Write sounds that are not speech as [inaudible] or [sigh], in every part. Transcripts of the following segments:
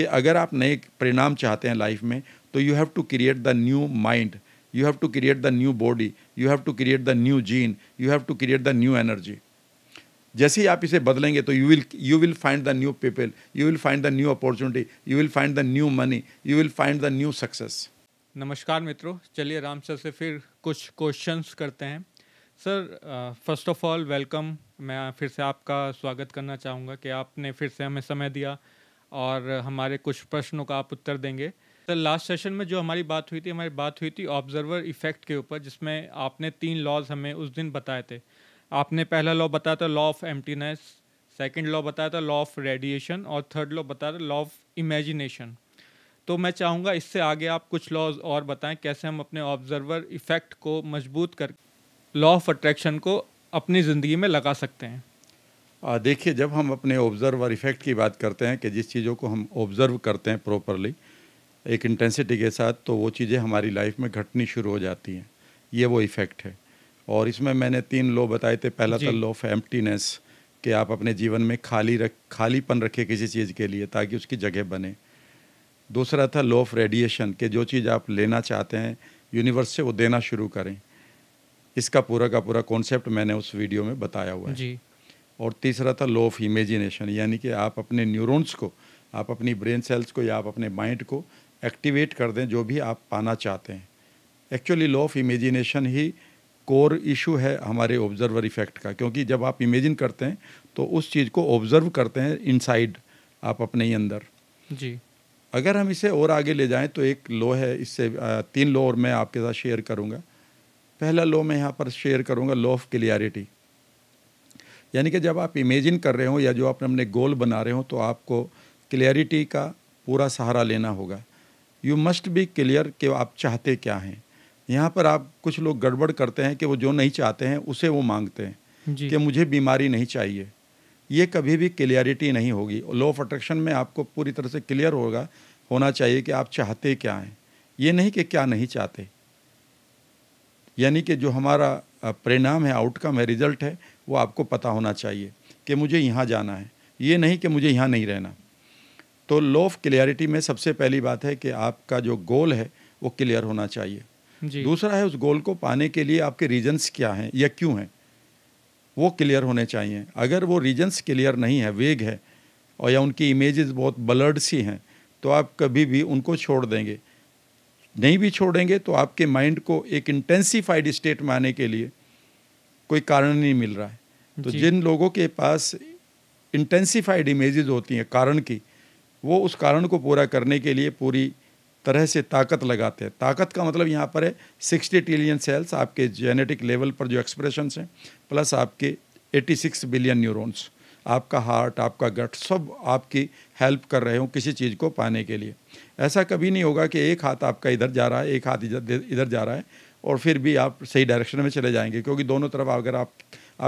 कि अगर आप नए परिणाम चाहते हैं लाइफ में तो you have to create the new mind you have to create the new body you have to create the new gene you have to create the new energy जैसे ही आप इसे बदलेंगे तो you will you will find the new people you will find the new opportunity you will find the new money you will find the new success नमस्कार मित्रों चलिए Ram sir से फिर कुछ क्वेश्चंस करते हैं sir first of all welcome मैं फिर से आपका स्वागत करना चाहूँगा कि आपने फिर से हमें समय दिया और हमारे कुछ प्रश्नों का आप उत्तर देंगे सर लास्ट सेशन में जो हमारी बात हुई थी हमारी बात हुई थी ऑब्जर्वर इफेक्ट के ऊपर जिसमें आपने तीन लॉज हमें उस दिन बताए थे आपने पहला लॉ बताया था law of emptiness second law बताया था लॉ ऑफ रेडिएशन और थर्ड लॉ बताया था लॉ ऑफ इमेजिनेशन तो मैं चाहूँगा इससे आगे आप कुछ लॉज और बताएं कैसे हम अपने ऑब्जर्वर इफेक्ट को मजबूत कर लॉ ऑफ अट्रैक्शन को अपनी ज़िंदगी में लगा सकते हैं देखिए जब हम अपने ऑब्ज़र्व और इफ़ेक्ट की बात करते हैं कि जिस चीज़ों को हम ऑब्ज़र्व करते हैं प्रॉपरली एक इंटेंसिटी के साथ तो वो चीज़ें हमारी लाइफ में घटनी शुरू हो जाती हैं ये वो इफ़ेक्ट है और इसमें मैंने तीन लो बताए थे पहला था लो ऑफ एम्प्टीनेस कि आप अपने जीवन में खाली रख खालीपन रखें किसी चीज़ के लिए ताकि उसकी जगह बने दूसरा था लो ऑफ रेडिएशन कि जो चीज़ आप लेना चाहते हैं यूनिवर्स से वो देना शुरू करें इसका पूरा का पूरा कॉन्सेप्ट मैंने उस वीडियो में बताया हुआ है जी और तीसरा था लो ऑफ इमेजिनेशन यानी कि आप अपने न्यूरॉन्स को आप अपनी ब्रेन सेल्स को या आप अपने माइंड को एक्टिवेट कर दें जो भी आप पाना चाहते हैं एक्चुअली लो ऑफ इमेजिनेशन ही कोर इशू है हमारे ऑब्जर्वर इफेक्ट का क्योंकि जब आप इमेजिन करते हैं तो उस चीज़ को ऑब्जर्व करते हैं इनसाइड आप अपने ही अंदर जी अगर हम इसे और आगे ले जाएं तो एक लो है इससे तीन लो और मैं आपके साथ शेयर करूंगा पहला लो मैं यहाँ पर शेयर करूंगा लो ऑफ क्लियरिटी यानी कि जब आप इमेजिन कर रहे हो या जो आप अपने गोल बना रहे हो तो आपको क्लियरिटी का पूरा सहारा लेना होगा यू मस्ट बी क्लियर कि आप चाहते क्या हैं यहाँ पर आप कुछ लोग गड़बड़ करते हैं कि वो जो नहीं चाहते हैं उसे वो मांगते हैं कि मुझे बीमारी नहीं चाहिए ये कभी भी क्लियरिटी नहीं होगी लॉ ऑफ अट्रैक्शन में आपको पूरी तरह से क्लियर होगा होना चाहिए कि आप चाहते क्या हैं ये नहीं कि क्या नहीं चाहते यानी कि जो हमारा परिणाम है आउटकम है रिजल्ट है वो आपको पता होना चाहिए कि मुझे यहाँ जाना है ये नहीं कि मुझे यहाँ नहीं रहना तो लो ऑफ क्लियरिटी में सबसे पहली बात है कि आपका जो गोल है वो क्लियर होना चाहिए जी। दूसरा है उस गोल को पाने के लिए आपके रीजन्स क्या हैं या क्यों हैं वो क्लियर होने चाहिए अगर वो रीजन्स क्लियर नहीं है वेग है और या उनकी इमेजेस बहुत ब्लर्ड सी हैं तो आप कभी भी उनको छोड़ देंगे नहीं भी छोड़ेंगे तो आपके माइंड को एक इंटेंसीफाइड स्टेट में आने के लिए कोई कारण नहीं मिल रहा है तो जिन लोगों के पास इंटेंसिफाइड इमेजेस होती हैं कारण की वो उस कारण को पूरा करने के लिए पूरी तरह से ताकत लगाते हैं ताकत का मतलब यहाँ पर है सिक्सटी ट्रिलियन सेल्स आपके जेनेटिक लेवल पर जो एक्सप्रेशन हैं प्लस आपके एटी सिक्स बिलियन न्यूरोन्स आपका हार्ट आपका गट सब आपकी हेल्प कर रहे हो किसी चीज़ को पाने के लिए ऐसा कभी नहीं होगा कि एक हाथ आपका इधर जा रहा है एक हाथ इधर इधर जा रहा है और फिर भी आप सही डायरेक्शन में चले जाएंगे क्योंकि दोनों तरफ अगर आप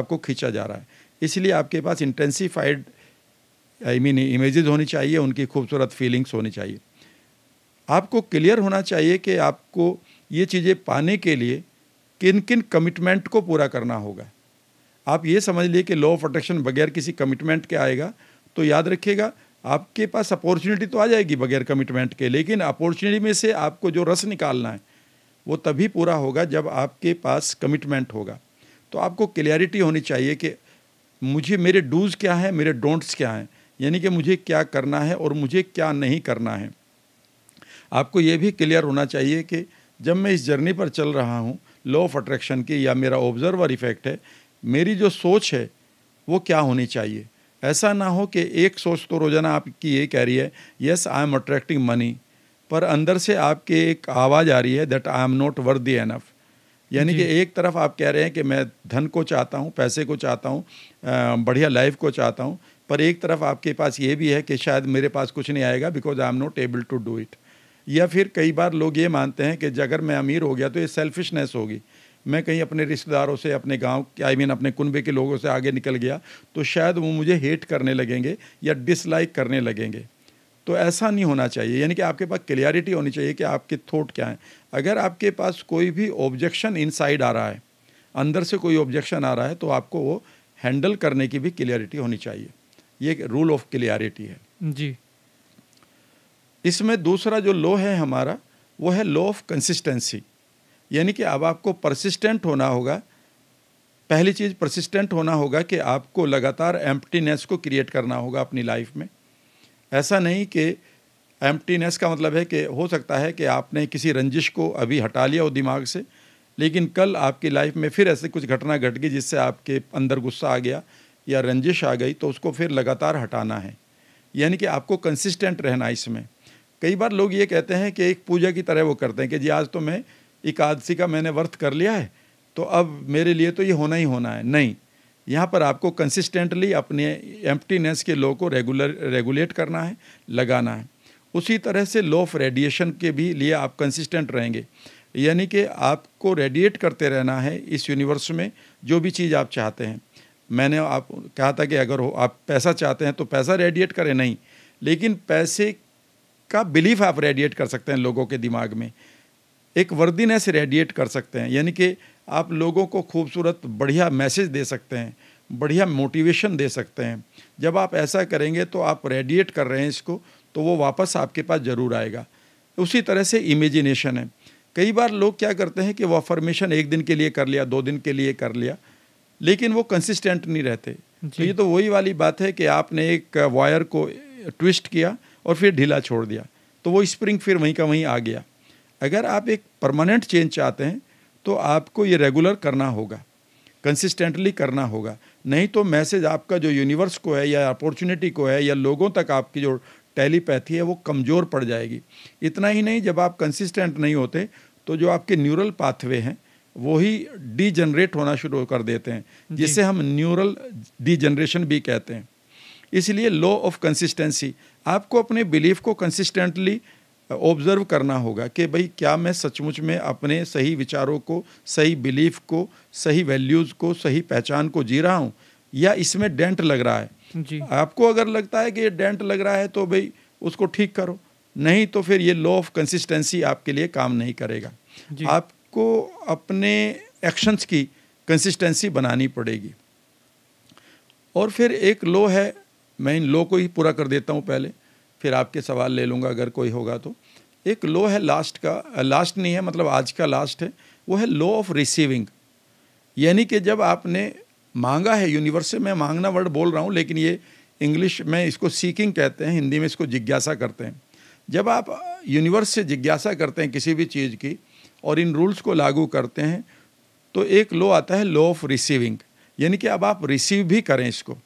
आपको खींचा जा रहा है इसलिए आपके पास इंटेंसीफाइड आई मीन इमेजेस होनी चाहिए उनकी खूबसूरत फीलिंग्स होनी चाहिए आपको क्लियर होना चाहिए कि आपको ये चीज़ें पाने के लिए किन किन कमिटमेंट को पूरा करना होगा आप ये समझ लिए कि लॉ ऑफ अट्रैक्शन बगैर किसी कमिटमेंट के आएगा तो याद रखिएगा आपके पास अपॉर्चुनिटी तो आ जाएगी बगैर कमिटमेंट के लेकिन अपॉर्चुनिटी में से आपको जो रस निकालना है वो तभी पूरा होगा जब आपके पास कमिटमेंट होगा तो आपको क्लियरिटी होनी चाहिए कि मुझे मेरे डूज़ क्या हैं मेरे डोंट्स क्या हैं यानी कि मुझे क्या करना है और मुझे क्या नहीं करना है आपको ये भी क्लियर होना चाहिए कि जब मैं इस जर्नी पर चल रहा हूँ लॉ ऑफ अट्रैक्शन की या मेरा ऑब्जर्वर इफेक्ट है मेरी जो सोच है वो क्या होनी चाहिए ऐसा ना हो कि एक सोच तो रोज़ाना आपकी ये कह रही है yes I am attracting money पर अंदर से आपके एक आवाज़ आ रही है that I am not worthy enough यानी कि एक तरफ आप कह रहे हैं कि मैं धन को चाहता हूँ पैसे को चाहता हूँ बढ़िया लाइफ को चाहता हूँ पर एक तरफ आपके पास ये भी है कि शायद मेरे पास कुछ नहीं आएगा because I am not able to do it या फिर कई बार लोग ये मानते हैं कि अगर मैं अमीर हो गया तो ये सेल्फिशनेस होगी मैं कहीं अपने रिश्तेदारों से अपने गांव आई मीन अपने कुनबे के लोगों से आगे निकल गया तो शायद वो मुझे हेट करने लगेंगे या डिसलाइक करने लगेंगे तो ऐसा नहीं होना चाहिए यानी कि आपके पास क्लियरिटी होनी चाहिए कि आपके थॉट क्या हैं अगर आपके पास कोई भी ऑब्जेक्शन इनसाइड आ रहा है अंदर से कोई ऑब्जेक्शन आ रहा है तो आपको वो हैंडल करने की भी क्लियरिटी होनी चाहिए ये एक रूल ऑफ क्लियरिटी है जी इसमें दूसरा जो लो है हमारा वो है लो ऑफ कंसिस्टेंसी यानी कि अब आपको परसिस्टेंट होना होगा पहली चीज़ परसिस्टेंट होना होगा कि आपको लगातार एम्प्टीनेस को क्रिएट करना होगा अपनी लाइफ में ऐसा नहीं कि एम्प्टीनेस का मतलब है कि हो सकता है कि आपने किसी रंजिश को अभी हटा लिया हो दिमाग से लेकिन कल आपकी लाइफ में फिर ऐसी कुछ घटना घट गई जिससे आपके अंदर गुस्सा आ गया या रंजिश आ गई तो उसको फिर लगातार हटाना है यानी कि आपको कंसिस्टेंट रहना इसमें कई बार लोग ये कहते हैं कि एक पूजा की तरह वो करते हैं कि जी आज तो मैं एकादशी का मैंने वर्थ कर लिया है तो अब मेरे लिए तो ये होना ही होना है नहीं यहाँ पर आपको कंसिस्टेंटली अपने एम्प्टीनेस के लो को रेगुलर रेगुलेट करना है लगाना है उसी तरह से लो ऑफ रेडिएशन के भी लिए आप कंसिस्टेंट रहेंगे यानी कि आपको रेडिएट करते रहना है इस यूनिवर्स में जो भी चीज़ आप चाहते हैं मैंने आप कहा था कि अगर हो आप पैसा चाहते हैं तो पैसा रेडिएट करें नहीं लेकिन पैसे का बिलीफ आप रेडिएट कर सकते हैं लोगों के दिमाग में एक वर्दीनेस रेडिएट कर सकते हैं यानी कि आप लोगों को खूबसूरत बढ़िया मैसेज दे सकते हैं बढ़िया मोटिवेशन दे सकते हैं जब आप ऐसा करेंगे तो आप रेडिएट कर रहे हैं इसको तो वो वापस आपके पास ज़रूर आएगा उसी तरह से इमेजिनेशन है कई बार लोग क्या करते हैं कि वो अफर्मेशन एक दिन के लिए कर लिया दो दिन के लिए कर लिया लेकिन वो कंसिस्टेंट नहीं रहते तो ये तो वही वाली बात है कि आपने एक वायर को ट्विस्ट किया और फिर ढीला छोड़ दिया तो वो स्प्रिंग फिर वहीं का वहीं आ गया अगर आप एक परमानेंट चेंज चाहते हैं तो आपको ये रेगुलर करना होगा कंसिस्टेंटली करना होगा नहीं तो मैसेज आपका जो यूनिवर्स को है या अपॉर्चुनिटी को है या लोगों तक आपकी जो टेलीपैथी है वो कमज़ोर पड़ जाएगी इतना ही नहीं जब आप कंसिस्टेंट नहीं होते तो जो आपके न्यूरल पाथवे हैं वो ही डीजनरेट होना शुरू कर देते हैं जिसे हम न्यूरल डीजनरेशन भी कहते हैं इसलिए लॉ ऑफ कंसिस्टेंसी आपको अपने बिलीफ को कंसिस्टेंटली ऑब्ज़र्व करना होगा कि भाई क्या मैं सचमुच में अपने सही विचारों को सही बिलीफ को सही वैल्यूज़ को सही पहचान को जी रहा हूँ या इसमें डेंट लग रहा है जी। आपको अगर लगता है कि ये डेंट लग रहा है तो भाई उसको ठीक करो नहीं तो फिर ये लॉ ऑफ कंसिस्टेंसी आपके लिए काम नहीं करेगा आपको अपने एक्शंस की कंसिस्टेंसी बनानी पड़ेगी और फिर एक लॉ है मैं इन लॉ को ही पूरा कर देता हूँ पहले फिर आपके सवाल ले लूँगा अगर कोई होगा तो एक लो है लास्ट का लास्ट नहीं है मतलब आज का लास्ट है वो है लो ऑफ रिसीविंग यानी कि जब आपने मांगा है यूनिवर्स से मैं मांगना वर्ड बोल रहा हूँ लेकिन ये इंग्लिश में इसको सीकिंग कहते हैं हिंदी में इसको जिज्ञासा करते हैं जब आप यूनिवर्स से जिज्ञासा करते हैं किसी भी चीज़ की और इन रूल्स को लागू करते हैं तो एक लो आता है लो ऑफ रिसीविंग यानी कि अब आप रिसीव भी करें इसको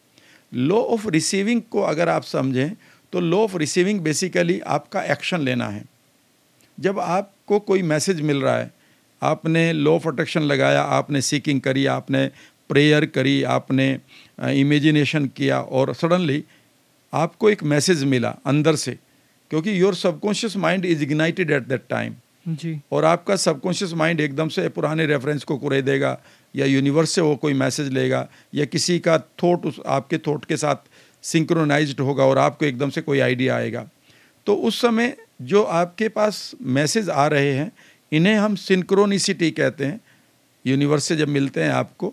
लो ऑफ रिसीविंग को अगर आप समझें तो लो ऑफ रिसीविंग बेसिकली आपका एक्शन लेना है जब आपको कोई मैसेज मिल रहा है आपने लो ऑफ अट्रैक्शन लगाया आपने सीकिंग करी आपने प्रेयर करी आपने इमेजिनेशन किया और सडनली आपको एक मैसेज मिला अंदर से क्योंकि your subconscious mind is ignited at that time जी और आपका सबकॉन्शियस माइंड एकदम से पुराने रेफरेंस को कुरे देगा या यूनिवर्स से वो कोई मैसेज लेगा या किसी का थॉट उस आपके थॉट के साथ सिंक्रोनाइज्ड होगा और आपको एकदम से कोई आइडिया आएगा तो उस समय जो आपके पास मैसेज आ रहे हैं इन्हें हम सिंक्रोनिसिटी कहते हैं यूनिवर्स से जब मिलते हैं आपको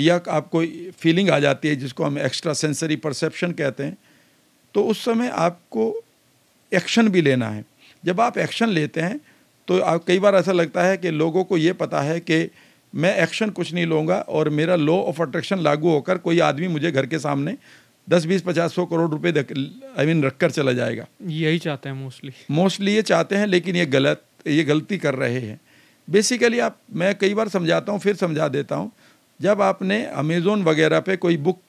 या आपको फीलिंग आ जाती है जिसको हम एक्स्ट्रा सेंसरी परसेप्शन कहते हैं तो उस समय आपको एक्शन भी लेना है जब आप एक्शन लेते हैं तो आप कई बार ऐसा लगता है कि लोगों को ये पता है कि मैं एक्शन कुछ नहीं लूँगा और मेरा लॉ ऑफ अट्रैक्शन लागू होकर कोई आदमी मुझे घर के सामने दस बीस पचास सौ करोड़ रुपए आई मीन रख कर चला जाएगा यही चाहते हैं मोस्टली मोस्टली ये चाहते हैं लेकिन ये गलत ये गलती कर रहे हैं बेसिकली आप मैं कई बार समझाता हूँ फिर समझा देता हूँ जब आपने अमेज़ोन वगैरह पे कोई book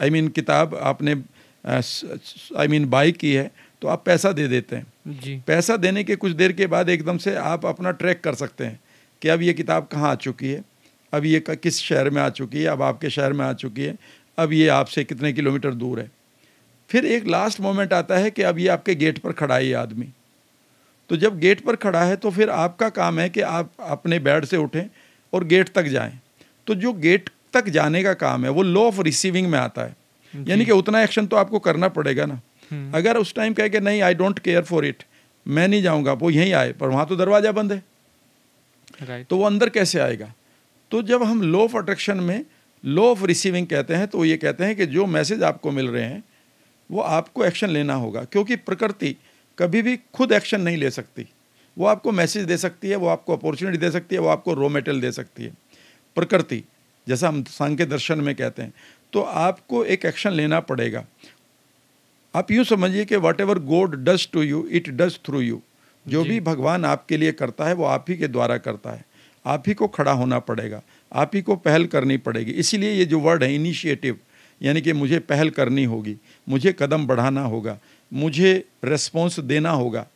I I mean mean, किताब आपने आई मीन बाई की है तो आप पैसा दे देते हैं जी पैसा देने के कुछ देर के बाद एकदम से आप अपना ट्रैक कर सकते हैं कि अब ये किताब कहाँ आ चुकी है अब ये किस शहर में आ चुकी है अब आपके शहर में आ चुकी है अब ये आपसे कितने किलोमीटर दूर है फिर एक लास्ट मोमेंट आता है कि अब ये आपके गेट पर खड़ा है ये आदमी तो जब गेट पर खड़ा है तो फिर आपका काम है कि आप अपने बेड से उठें और गेट तक जाएं तो जो गेट तक जाने का काम है वो लॉ ऑफ रिसीविंग में आता है यानी कि उतना एक्शन तो आपको करना पड़ेगा ना हम्म। अगर उस टाइम कहे कि नहीं I don't care for it मैं नहीं जाऊंगा वो यहीं आए पर वहाँ तो दरवाज़ा बंद है right. तो वो अंदर कैसे आएगा तो जब हम लॉ ऑफ अट्रैक्शन में लो ऑफ रिसीविंग कहते हैं तो ये कहते हैं कि जो मैसेज आपको मिल रहे हैं वो आपको एक्शन लेना होगा क्योंकि प्रकृति कभी भी खुद एक्शन नहीं ले सकती वो आपको मैसेज दे सकती है वो आपको अपॉर्चुनिटी दे सकती है वो आपको रॉ मेटेरियल दे सकती है प्रकृति जैसा हम सांख्य दर्शन में कहते हैं तो आपको एक एक्शन लेना पड़ेगा आप यूँ समझिए कि whatever God does to you it does through you जो भी भगवान आपके लिए करता है वो आप ही के द्वारा करता है आप ही को खड़ा होना पड़ेगा आप ही को पहल करनी पड़ेगी इसीलिए ये जो वर्ड है इनिशिएटिव यानी कि मुझे पहल करनी होगी मुझे कदम बढ़ाना होगा मुझे रेस्पॉन्स देना होगा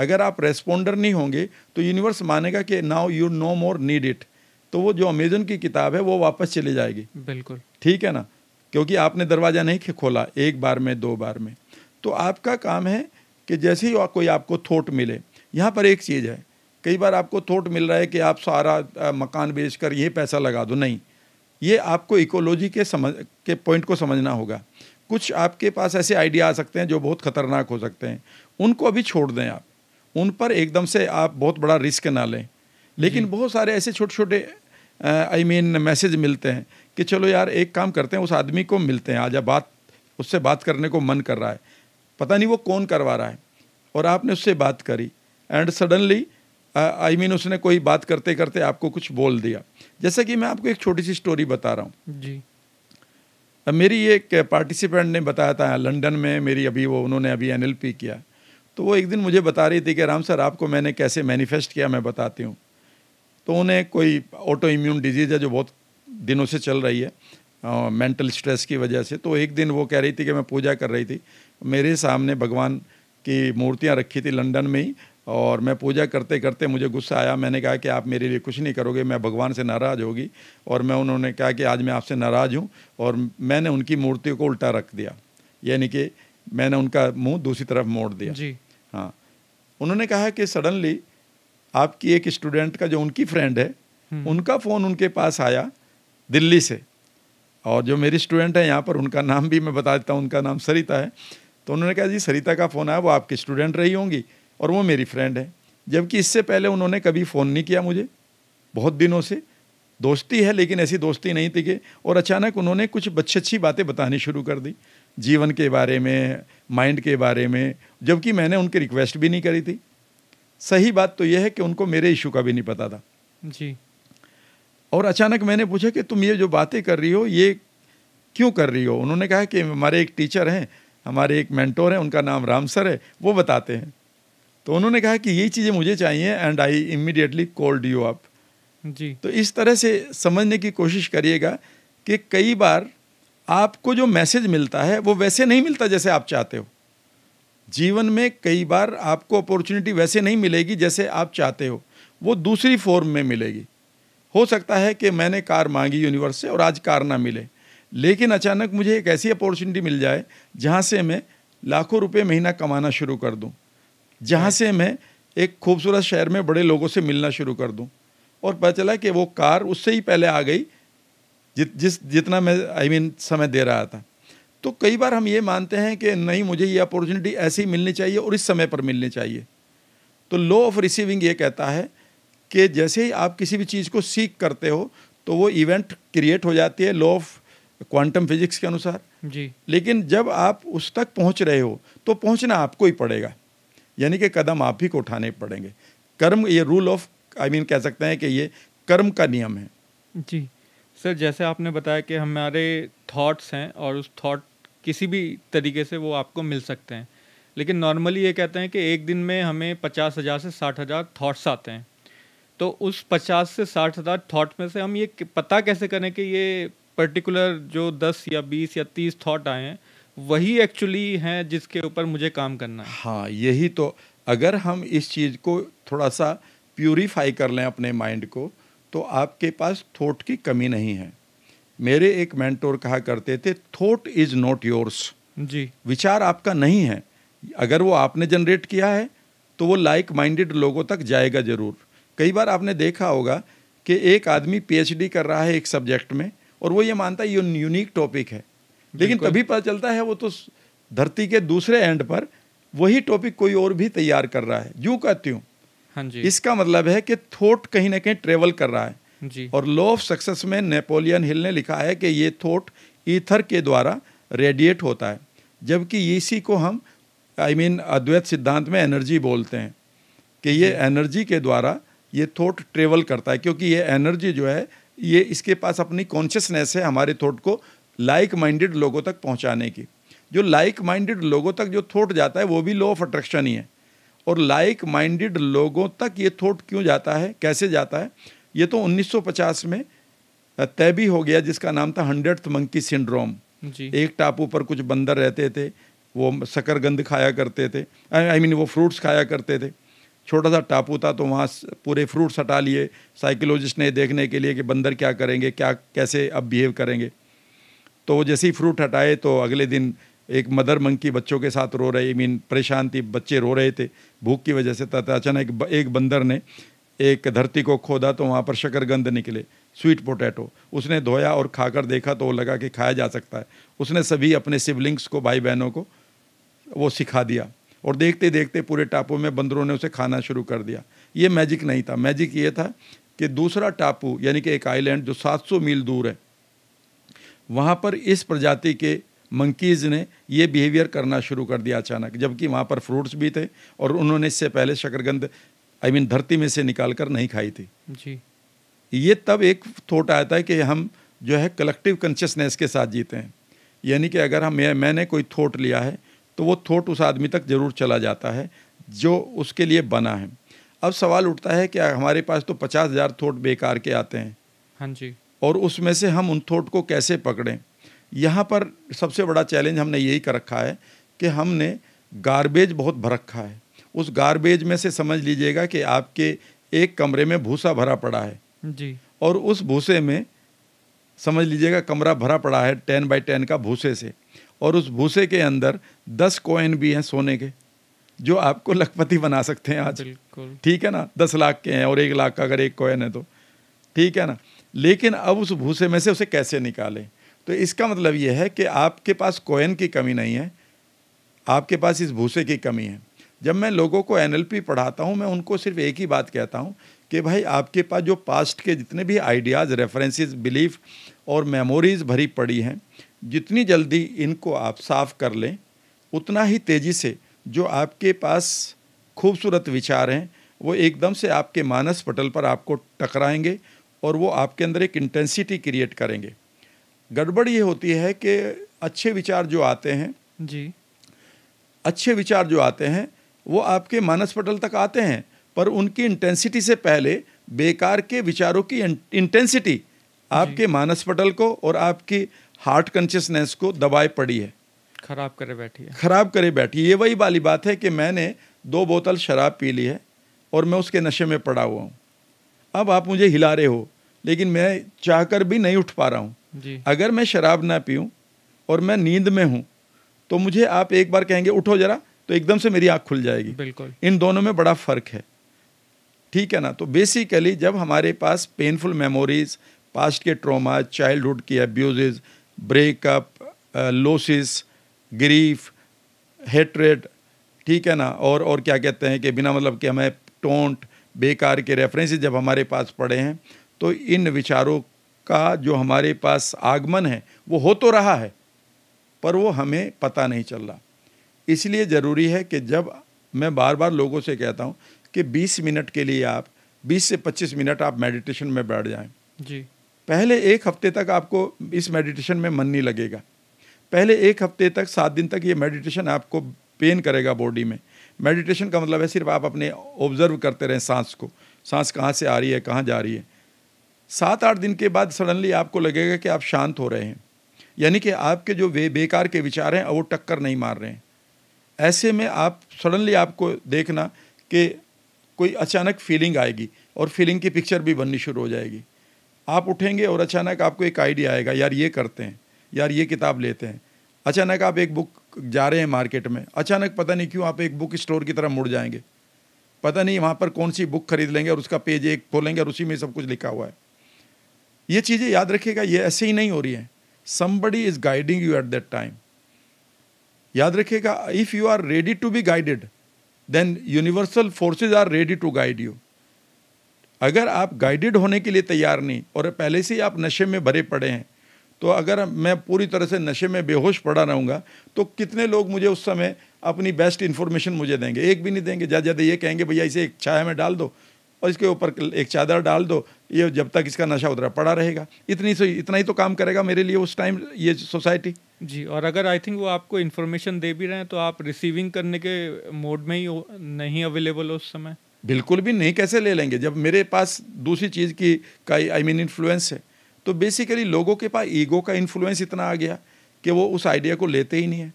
अगर आप रेस्पॉन्डर नहीं होंगे तो यूनिवर्स मानेगा कि now you no more need it तो वो जो अमेजन की किताब है वो वापस चली जाएगी बिल्कुल ठीक है ना क्योंकि आपने दरवाज़ा नहीं खोला एक बार में दो बार में तो आपका काम है कि जैसे ही कोई आपको थोट मिले यहाँ पर एक चीज़ है कई बार आपको थोट मिल रहा है कि आप सारा मकान बेचकर ये पैसा लगा दो नहीं ये आपको इकोलॉजी के समझ के पॉइंट को समझना होगा कुछ आपके पास ऐसे आइडिया आ सकते हैं जो बहुत खतरनाक हो सकते हैं उनको अभी छोड़ दें आप उन पर एकदम से आप बहुत बड़ा रिस्क ना लें लेकिन बहुत सारे ऐसे छोटे छोटे आई मीन मैसेज मिलते हैं कि चलो यार एक काम करते हैं उस आदमी को मिलते हैं आज बात उससे बात करने को मन कर रहा है पता नहीं वो कौन करवा रहा है और आपने उससे बात करी एंड सडनली आई मीन उसने कोई बात करते करते आपको कुछ बोल दिया जैसे कि मैं आपको एक छोटी सी स्टोरी बता रहा हूँ जी मेरी एक पार्टिसिपेंट ने बताया था लंदन में मेरी अभी वो उन्होंने अभी एन किया तो वो एक दिन मुझे बता रही थी कि राम सर आपको मैंने कैसे मैनिफेस्ट किया मैं बताती हूँ तो उन्हें कोई ऑटो इम्यून डिजीज़ है जो बहुत दिनों से चल रही है आ, मेंटल स्ट्रेस की वजह से तो एक दिन वो कह रही थी कि मैं पूजा कर रही थी मेरे सामने भगवान की मूर्तियाँ रखी थी लंदन में ही और मैं पूजा करते करते मुझे गुस्सा आया मैंने कहा कि आप मेरे लिए कुछ नहीं करोगे मैं भगवान से नाराज़ होगी और मैं उन्होंने कहा कि आज मैं आपसे नाराज़ हूँ और मैंने उनकी मूर्ति को उल्टा रख दिया यानी कि मैंने उनका मुंह दूसरी तरफ मोड़ दिया जी हाँ उन्होंने कहा कि सडनली आपकी एक स्टूडेंट का जो उनकी फ्रेंड है हम्म। उनका फ़ोन उनके पास आया दिल्ली से और जो मेरी स्टूडेंट है यहाँ पर उनका नाम भी मैं बता देता हूँ उनका नाम सरिता है तो उन्होंने कहा जी सरिता का फ़ोन आया वो आपकी स्टूडेंट रही होंगी और वो मेरी फ्रेंड है जबकि इससे पहले उन्होंने कभी फ़ोन नहीं किया मुझे बहुत दिनों से दोस्ती है लेकिन ऐसी दोस्ती नहीं थी कि और अचानक उन्होंने कुछ अच्छी अच्छी बातें बतानी शुरू कर दी जीवन के बारे में माइंड के बारे में जबकि मैंने उनकी रिक्वेस्ट भी नहीं करी थी सही बात तो यह है कि उनको मेरे इशू का भी नहीं पता था जी और अचानक मैंने पूछा कि तुम ये जो बातें कर रही हो ये क्यों कर रही हो उन्होंने कहा कि हमारे एक टीचर हैं हमारे एक मेंटोर हैं उनका नाम राम सर है वो बताते हैं तो उन्होंने कहा कि ये चीज़ें मुझे चाहिए and I immediately called you up जी तो इस तरह से समझने की कोशिश करिएगा कि कई बार आपको जो मैसेज मिलता है वो वैसे नहीं मिलता जैसे आप चाहते हो जीवन में कई बार आपको अपॉर्चुनिटी वैसे नहीं मिलेगी जैसे आप चाहते हो वो दूसरी फॉर्म में मिलेगी हो सकता है कि मैंने कार मांगी यूनिवर्स से और आज कार ना मिले लेकिन अचानक मुझे एक ऐसी अपॉर्चुनिटी मिल जाए जहाँ से मैं लाखों रुपए महीना कमाना शुरू कर दूँ जहाँ से मैं एक खूबसूरत शहर में बड़े लोगों से मिलना शुरू कर दूँ और पता चला कि वो कार उससे ही पहले आ गई जित जिस जितना मैं आई I मीन mean, समय दे रहा था तो कई बार हम ये मानते हैं कि नहीं मुझे ये अपॉर्चुनिटी ऐसे ही मिलनी चाहिए और इस समय पर मिलनी चाहिए तो लॉ ऑफ रिसीविंग ये कहता है कि जैसे ही आप किसी भी चीज़ को सीख करते हो तो वो इवेंट क्रिएट हो जाती है लॉ ऑफ क्वांटम फिजिक्स के अनुसार जी लेकिन जब आप उस तक पहुंच रहे हो तो पहुंचना आपको ही पड़ेगा यानी कि कदम आप ही को उठाने पड़ेंगे कर्म ये रूल ऑफ आई मीन कह सकते हैं कि ये कर्म का नियम है जी सर जैसे आपने बताया कि हमारे थॉट्स हैं और उस थॉट किसी भी तरीके से वो आपको मिल सकते हैं लेकिन नॉर्मली ये कहते हैं कि एक दिन में हमें पचास हज़ार से साठ हज़ार थाट्स आते हैं तो उस पचास से साठ हज़ार थाट में से हम ये पता कैसे करें कि ये पर्टिकुलर जो दस या बीस या तीस थाट आए हैं वही एक्चुअली हैं जिसके ऊपर मुझे काम करना है हाँ यही तो अगर हम इस चीज़ को थोड़ा सा प्योरीफाई कर लें अपने माइंड को तो आपके पास थॉट की कमी नहीं है मेरे एक मेंटोर कहा करते थे थॉट इज नॉट योर्स जी विचार आपका नहीं है अगर वो आपने जनरेट किया है तो वो लाइक माइंडेड लोगों तक जाएगा जरूर कई बार आपने देखा होगा कि एक आदमी पीएचडी कर रहा है एक सब्जेक्ट में और वो ये मानता है ये यूनिक टॉपिक है लेकिन तभी पता चलता है वो तो धरती के दूसरे एंड पर वही टॉपिक कोई और भी तैयार कर रहा है यूं कहती हूँ हाँ जी इसका मतलब है कि थॉट कहीं ना कहीं ट्रेवल कर रहा है जी और लॉ ऑफ सक्सेस में नेपोलियन हिल ने लिखा है कि ये थॉट ईथर के द्वारा रेडिएट होता है जबकि इसी को हम I I mean mean, Advaita सिद्धांत में एनर्जी बोलते हैं कि ये एनर्जी के द्वारा ये थॉट ट्रेवल करता है क्योंकि ये एनर्जी जो है ये इसके पास अपनी कॉन्शियसनेस है हमारे थॉट को लाइक माइंडेड लोगों तक पहुंचाने की जो लाइक माइंडेड लोगों तक जो थॉट जाता है वो भी लॉ ऑफ अट्रैक्शन ही है और लाइक माइंडेड लोगों तक ये थॉट क्यों जाता है कैसे जाता है ये तो 1950 में तय भी हो गया जिसका नाम था हंड्रेड मंकी सिंड्रोम एक टापू पर कुछ बंदर रहते थे वो शकरगंद खाया करते थे आई I मीन mean, वो फ्रूट्स खाया करते थे छोटा सा टापू था तो वहाँ पूरे फ्रूट्स हटा लिए साइकोलॉजिस्ट ने देखने के लिए कि बंदर क्या करेंगे क्या कैसे अब बिहेव करेंगे तो वो जैसे ही फ्रूट हटाए तो अगले दिन एक मदर मंकी बच्चों के साथ रो रही मीन परेशान थी बच्चे रो रहे थे भूख की वजह से तथा अचानक एक बंदर ने एक धरती को खोदा तो वहाँ पर शकरगंद निकले स्वीट पोटैटो उसने धोया और खाकर देखा तो वो लगा कि खाया जा सकता है उसने सभी अपने सिबलिंग्स को भाई बहनों को वो सिखा दिया और देखते देखते पूरे टापू में बंदरों ने उसे खाना शुरू कर दिया ये मैजिक नहीं था मैजिक ये था कि दूसरा टापू यानी कि एक आइलैंड जो 700 मील दूर है वहाँ पर इस प्रजाति के मंकीज़ ने ये बिहेवियर करना शुरू कर दिया अचानक जबकि वहाँ पर फ्रूट्स भी थे और उन्होंने इससे पहले शकरगंद आई मीन धरती में से निकाल कर नहीं खाई थी जी ये तब एक थॉट आया था कि हम जो है कलेक्टिव कॉन्शियसनेस के साथ जीते हैं यानी कि अगर हम मैंने कोई थॉट लिया है तो वो थॉट उस आदमी तक ज़रूर चला जाता है जो उसके लिए बना है अब सवाल उठता है कि हमारे पास तो पचास हज़ार थॉट बेकार के आते हैं हाँ जी और उसमें से हम उन थॉट को कैसे पकड़ें यहाँ पर सबसे बड़ा चैलेंज हमने यही कर रखा है कि हमने गारबेज बहुत भर रखा है उस गारबेज में से समझ लीजिएगा कि आपके एक कमरे में भूसा भरा पड़ा है जी और उस भूसे में समझ लीजिएगा कमरा भरा पड़ा है टेन बाई टेन का भूसे से और उस भूसे के अंदर दस कॉइन भी हैं सोने के जो आपको लखपति बना सकते हैं आज ठीक है ना दस लाख के हैं और एक लाख का अगर एक कॉइन है तो ठीक है ना लेकिन अब उस भूसे में से उसे कैसे निकालें तो इसका मतलब ये है कि आपके पास कोयन की कमी नहीं है आपके पास इस भूसे की कमी है जब मैं लोगों को एन पढ़ाता हूँ मैं उनको सिर्फ एक ही बात कहता हूँ कि भाई आपके पास जो पास्ट के जितने भी आइडियाज़ रेफरेंसेस बिलीफ और मेमोरीज़ भरी पड़ी हैं जितनी जल्दी इनको आप साफ़ कर लें उतना ही तेज़ी से जो आपके पास खूबसूरत विचार हैं वो एकदम से आपके मानस पटल पर आपको टकराएंगे और वो आपके अंदर एक इंटेंसिटी क्रिएट करेंगे गड़बड़ ये होती है कि अच्छे विचार जो आते हैं जी अच्छे विचार जो आते हैं वो आपके मानस पटल तक आते हैं पर उनकी इंटेंसिटी से पहले बेकार के विचारों की इंटेंसिटी आपके मानस पटल को और आपकी हार्ट कॉन्शियसनेस को दबाए पड़ी है खराब करे बैठी है खराब करे बैठी ये वही वाली बात है कि मैंने दो बोतल शराब पी ली है और मैं उसके नशे में पड़ा हुआ हूँ अब आप मुझे हिला रहे हो लेकिन मैं चाहकर भी नहीं उठ पा रहा हूँ अगर मैं शराब ना पीऊँ और मैं नींद में हूँ तो मुझे आप एक बार कहेंगे उठो जरा तो एकदम से मेरी आँख खुल जाएगी बिल्कुल इन दोनों में बड़ा फ़र्क है ठीक है ना तो बेसिकली जब हमारे पास पेनफुल मेमोरीज पास्ट के ट्रॉमा चाइल्डहुड की abuses breakup losses grief hatred ठीक है ना और और क्या कहते हैं कि बिना मतलब कि हमें टोंट बेकार के रेफरेंसेज जब हमारे पास पड़े हैं तो इन विचारों का जो हमारे पास आगमन है वो हो तो रहा है पर वो हमें पता नहीं चल रहा इसलिए ज़रूरी है कि जब मैं बार बार लोगों से कहता हूँ कि 20 मिनट के लिए आप 20 से 25 मिनट आप मेडिटेशन में बैठ जाएं जी पहले एक हफ्ते तक आपको इस मेडिटेशन में मन नहीं लगेगा पहले एक हफ्ते तक सात दिन तक ये मेडिटेशन आपको पेन करेगा बॉडी में मेडिटेशन का मतलब है सिर्फ आप अपने ऑब्जर्व करते रहें सांस को सांस कहाँ से आ रही है कहाँ जा रही है सात आठ दिन के बाद सडनली आपको लगेगा कि आप शांत हो रहे हैं यानी कि आपके जो वे बेकार के विचार हैं वो टक्कर नहीं मार रहे हैं ऐसे में आप सडनली आपको देखना कि कोई अचानक फीलिंग आएगी और फीलिंग की पिक्चर भी बननी शुरू हो जाएगी आप उठेंगे और अचानक आपको एक आइडिया आएगा यार ये करते हैं यार ये किताब लेते हैं अचानक आप एक बुक जा रहे हैं मार्केट में अचानक पता नहीं क्यों आप एक बुक स्टोर की तरह मुड़ जाएंगे पता नहीं वहाँ पर कौन सी बुक खरीद लेंगे और उसका पेज एक खोलेंगे और उसी में सब कुछ लिखा हुआ है ये चीज़ें याद रखिएगा ये ऐसे ही नहीं हो रही हैं somebody is guiding you at that time याद रखिएगा if you are ready to be guided then universal forces are ready to guide you अगर आप गाइडेड होने के लिए तैयार नहीं और पहले से ही आप नशे में भरे पड़े हैं तो अगर मैं पूरी तरह से नशे में बेहोश पड़ा रहूँगा तो कितने लोग मुझे उस समय अपनी बेस्ट इन्फॉर्मेशन मुझे देंगे एक भी नहीं देंगे ज़्यादा ज़्यादा ये कहेंगे भैया इसे एक छाया में डाल दो और इसके ऊपर एक चादर डाल दो ये जब तक इसका नशा उधर पड़ा रहेगा इतनी से इतना ही तो काम करेगा मेरे लिए उस टाइम ये सोसाइटी जी और अगर आई थिंक वो आपको इन्फॉर्मेशन दे भी रहे हैं तो आप रिसीविंग करने के मोड में ही नहीं अवेलेबल हो उस समय बिल्कुल भी नहीं कैसे ले लेंगे जब मेरे पास दूसरी चीज़ की का आई मीन इन्फ्लुएंस है तो बेसिकली लोगों के पास ईगो का इन्फ्लुएंस इतना आ गया कि वो उस आइडिया को लेते ही नहीं है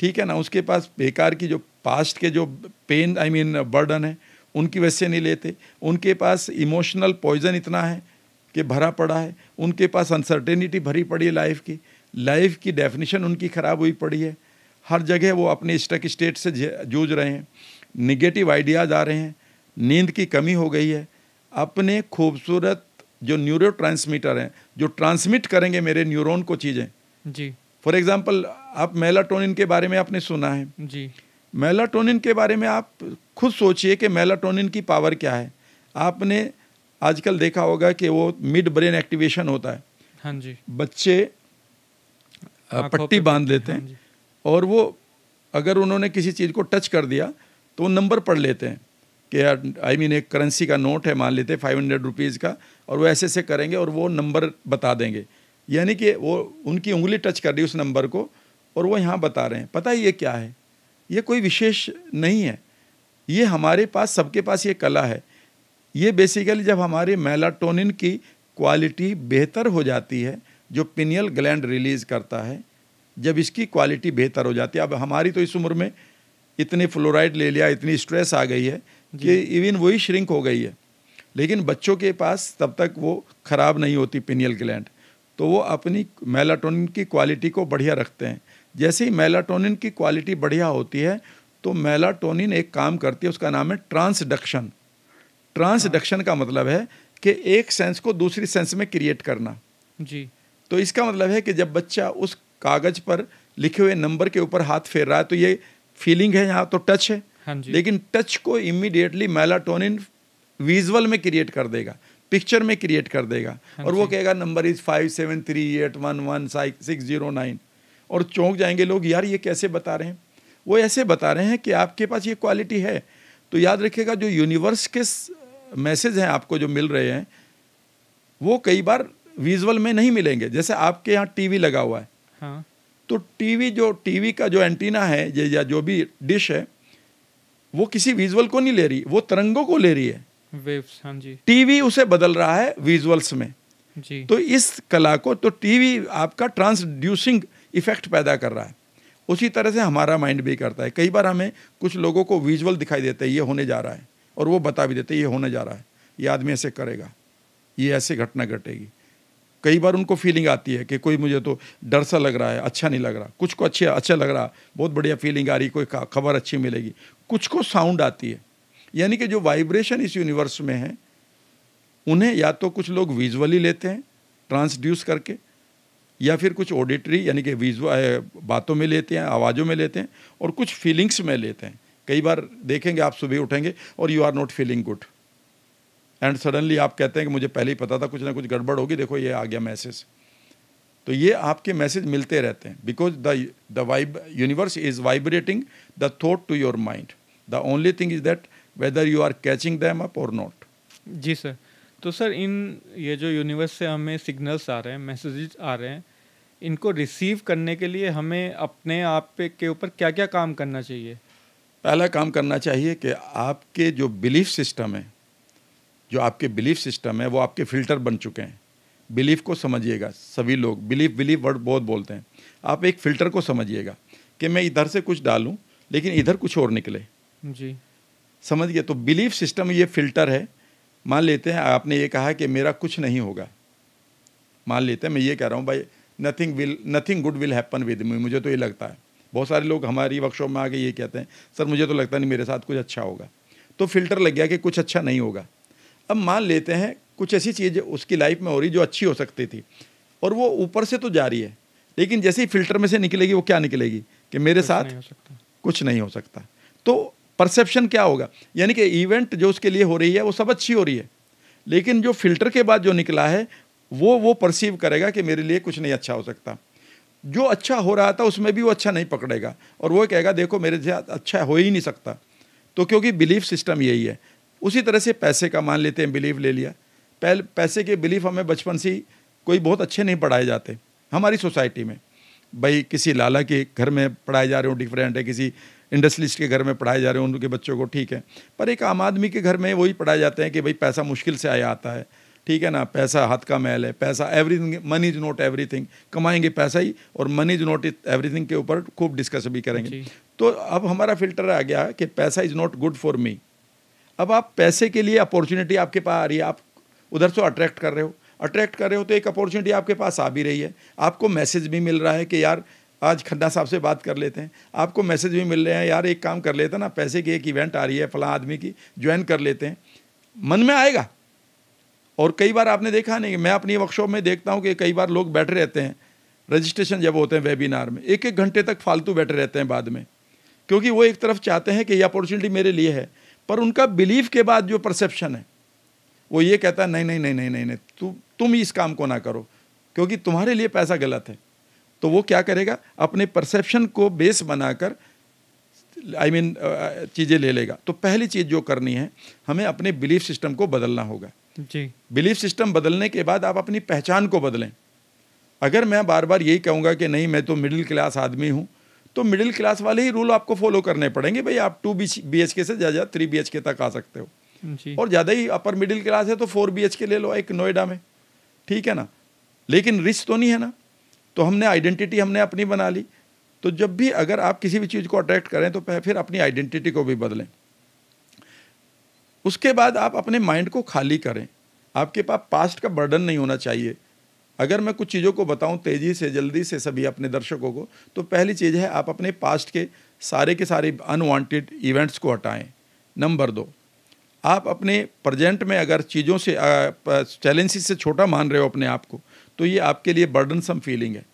ठीक है ना उसके पास बेकार की जो पास्ट के जो पेन आई मीन बर्डन है उनकी वजह से नहीं लेते उनके पास इमोशनल पॉइजन इतना है कि भरा पड़ा है उनके पास अनसर्टेनिटी भरी पड़ी है लाइफ की लाइफ की डेफिनेशन उनकी ख़राब हुई पड़ी है हर जगह वो अपने स्टक स्टेट से जूझ रहे हैं निगेटिव आइडियाज़ आ रहे हैं नींद की कमी हो गई है अपने खूबसूरत जो न्यूरो ट्रांसमीटर हैं जो ट्रांसमिट करेंगे मेरे न्यूरोन को चीज़ें जी फॉर एग्जाम्पल आप मेलाटोनिन के बारे में आपने सुना है जी मेलाटोनिन के बारे में आप खुद सोचिए कि मेलाटोनिन की पावर क्या है आपने आजकल देखा होगा कि वो मिड ब्रेन एक्टिवेशन होता है हाँ जी बच्चे पट्टी बांध लेते हाँ हैं हाँ और वो अगर उन्होंने किसी चीज़ को टच कर दिया तो वो नंबर पढ़ लेते हैं कि आई मीन एक करेंसी का नोट है मान लेते हैं फाइव हंड्रेड रुपीज़ का और वो ऐसे ऐसे करेंगे और वो नंबर बता देंगे यानी कि वो उनकी उंगली टच कर रही उस नंबर को और वो यहाँ बता रहे हैं पता ही ये क्या है ये कोई विशेष नहीं है ये हमारे पास सबके पास ये कला है ये बेसिकली जब हमारे मेलाटोनिन की क्वालिटी बेहतर हो जाती है जो पिनियल ग्लैंड रिलीज करता है जब इसकी क्वालिटी बेहतर हो जाती है अब हमारी तो इस उम्र में इतनी फ्लोराइड ले लिया इतनी स्ट्रेस आ गई है कि इवन वही श्रिंक हो गई है लेकिन बच्चों के पास तब तक वो ख़राब नहीं होती पिनियल ग्लैंड तो वो अपनी मेलाटोनिन की क्वालिटी को बढ़िया रखते हैं जैसे ही मेलाटोनिन की क्वालिटी बढ़िया होती है तो मेलाटोनिन एक काम करती है उसका नाम है ट्रांसडक्शन ट्रांसडक्शन का मतलब है कि एक सेंस को दूसरी सेंस में क्रिएट करना जी तो इसका मतलब है कि जब बच्चा उस कागज पर लिखे हुए नंबर के ऊपर हाथ फेर रहा है तो ये फीलिंग है यहाँ तो टच है हाँ जी। लेकिन टच को इमिडिएटली मेलाटोनिन विजुअल में क्रिएट कर देगा पिक्चर में क्रिएट कर देगा हाँ और वो कहेगा number is five seven three eight one one six zero nine और चौंक जाएंगे लोग यार ये कैसे बता रहे हैं वो ऐसे बता रहे हैं कि आपके पास ये क्वालिटी है तो याद रखिएगा जो यूनिवर्स के मैसेज हैं आपको जो मिल रहे हैं वो कई बार विजुअल में नहीं मिलेंगे जैसे आपके यहाँ टीवी लगा हुआ है हाँ। तो टीवी जो टीवी का जो एंटीना है या जो भी डिश है वो किसी विजुअल को नहीं ले रही वो तरंगों को ले रही है वेव्स हाँ जी टीवी उसे बदल रहा है विजुअल्स में जी तो इस कला को तो टीवी आपका ट्रांसड्यूसिंग इफ़ेक्ट पैदा कर रहा है उसी तरह से हमारा माइंड भी करता है कई बार हमें कुछ लोगों को विजुअल दिखाई देता है ये होने जा रहा है और वो बता भी देते ये होने जा रहा है ये आदमी ऐसे करेगा ये ऐसे घटना घटेगी कई बार उनको फीलिंग आती है कि कोई मुझे तो डर सा लग रहा है अच्छा नहीं लग रहा कुछ को अच्छे अच्छा लग रहा बहुत बढ़िया फीलिंग आ रही कोई खबर अच्छी मिलेगी कुछ को साउंड आती है यानी कि जो वाइब्रेशन इस यूनिवर्स में है उन्हें या तो कुछ लोग विजुअली लेते हैं ट्रांसड्यूस करके या फिर कुछ ऑडिटरी यानी कि विजुअल बातों में लेते हैं आवाज़ों में लेते हैं और कुछ फीलिंग्स में लेते हैं कई बार देखेंगे आप सुबह उठेंगे और you are not feeling good and suddenly आप कहते हैं कि मुझे पहले ही पता था कुछ ना कुछ गड़बड़ होगी देखो ये आ गया मैसेज तो ये आपके मैसेज मिलते रहते हैं because the the vibe universe is vibrating the thought to your mind the only thing is that whether you are catching them up और नॉट जी सर तो सर इन ये जो यूनिवर्स से हमें सिग्नल्स आ रहे हैं मैसेजेस आ रहे हैं इनको रिसीव करने के लिए हमें अपने आप पे के ऊपर क्या क्या काम करना चाहिए पहला काम करना चाहिए कि आपके जो बिलीफ सिस्टम है जो आपके बिलीफ सिस्टम है वो आपके फिल्टर बन चुके हैं बिलीफ को समझिएगा सभी लोग बिलीफ बिलीफ वर्ड बहुत बोलते हैं आप एक फ़िल्टर को समझिएगा कि मैं इधर से कुछ डालूँ लेकिन इधर कुछ और निकले जी समझ गया तो बिलीफ सिस्टम ये फिल्टर है मान लेते हैं आपने ये कहा कि मेरा कुछ नहीं होगा मान लेते हैं मैं ये कह रहा हूँ भाई nothing will nothing good will happen with me मुझे तो ये लगता है बहुत सारे लोग हमारी वर्कशॉप में आके ये कहते हैं सर मुझे तो लगता नहीं मेरे साथ कुछ अच्छा होगा तो फिल्टर लग गया कि कुछ अच्छा नहीं होगा अब मान लेते हैं कुछ ऐसी चीज़ उसकी लाइफ में हो रही जो अच्छी हो सकती थी और वो ऊपर से तो जा रही है लेकिन जैसे ही फिल्टर में से निकलेगी वो क्या निकलेगी कि मेरे साथ कुछ नहीं हो सकता तो परसेप्शन क्या होगा यानी कि इवेंट जो उसके लिए हो रही है वो सब अच्छी हो रही है लेकिन जो फिल्टर के बाद जो निकला है वो वो परसीव करेगा कि मेरे लिए कुछ नहीं अच्छा हो सकता जो अच्छा हो रहा था उसमें भी वो अच्छा नहीं पकड़ेगा और वो कहेगा देखो मेरे से अच्छा हो ही नहीं सकता तो क्योंकि बिलीफ सिस्टम यही है उसी तरह से पैसे का मान लेते हैं बिलीफ ले लिया पहले पैसे के बिलीफ हमें बचपन से कोई बहुत अच्छे नहीं पढ़ाए जाते हमारी सोसाइटी में भाई किसी लाला के घर में पढ़ाए जा रहे हो डिफरेंट है किसी इंडस्ट्रियलिस्ट के घर में पढ़ाए जा रहे हैं उनके बच्चों को ठीक है पर एक आम आदमी के घर में वही पढ़ाए जाते हैं कि भाई पैसा मुश्किल से आया आता है ठीक है ना पैसा हाथ का मैल है पैसा everything money is not everything कमाएंगे पैसा ही और मनी इज नॉट एवरीथिंग के ऊपर खूब डिस्कस भी करेंगे तो अब हमारा फिल्टर आ गया कि पैसा is not good for me अब आप पैसे के लिए अपॉर्चुनिटी आपके पास आ रही है आप उधर से अट्रैक्ट कर रहे हो अट्रैक्ट कर रहे हो तो एक अपॉर्चुनिटी आपके पास आ भी रही है आपको मैसेज भी मिल रहा है कि यार आज खन्ना साहब से बात कर लेते हैं आपको मैसेज भी मिल रहे हैं यार एक काम कर लेते ना पैसे की एक इवेंट आ रही है फला आदमी की ज्वाइन कर लेते हैं मन में आएगा और कई बार आपने देखा नहीं मैं अपनी वर्कशॉप में देखता हूँ कि कई बार लोग बैठे रहते हैं रजिस्ट्रेशन जब होते हैं वेबिनार में एक एक घंटे तक फालतू बैठे रहते हैं बाद में क्योंकि वो एक तरफ चाहते हैं कि ये अपॉर्चुनिटी मेरे लिए है पर उनका बिलीफ के बाद जो परसेप्शन है वो ये कहता है नहीं नहीं नहीं नहीं नहीं नहीं तु, तुम इस काम को ना करो क्योंकि तुम्हारे लिए पैसा गलत है तो वो क्या करेगा अपने परसेप्शन को बेस बनाकर आई मीन चीज़ें ले लेगा तो पहली चीज़ जो करनी है हमें अपने बिलीफ सिस्टम को बदलना होगा जी बिलीफ सिस्टम बदलने के बाद आप अपनी पहचान को बदलें अगर मैं बार बार यही कहूँगा कि नहीं मैं तो मिडिल क्लास आदमी हूँ तो मिडिल क्लास वाले ही रूल आपको फॉलो करने पड़ेंगे भाई आप टू बी एच के से ज़्यादा थ्री बी एच के तक आ सकते हो और ज़्यादा ही अपर मिडिल क्लास है तो फोर बी एच के ले लो एक नोएडा में ठीक है ना लेकिन रिच तो नहीं है ना तो हमने आइडेंटिटी हमने अपनी बना ली तो जब भी अगर आप किसी भी चीज़ को अट्रैक्ट करें तो फिर अपनी आइडेंटिटी को भी बदलें उसके बाद आप अपने माइंड को खाली करें आपके पास पास्ट का बर्डन नहीं होना चाहिए अगर मैं कुछ चीज़ों को बताऊं तेज़ी से जल्दी से सभी अपने दर्शकों को तो पहली चीज़ है आप अपने पास्ट के सारे के सारे अनवांटेड इवेंट्स को हटाएं नंबर दो आप अपने प्रेजेंट में अगर चीज़ों से चैलेंज से छोटा मान रहे हो अपने आप को तो ये आपके लिए बर्डन सम फीलिंग है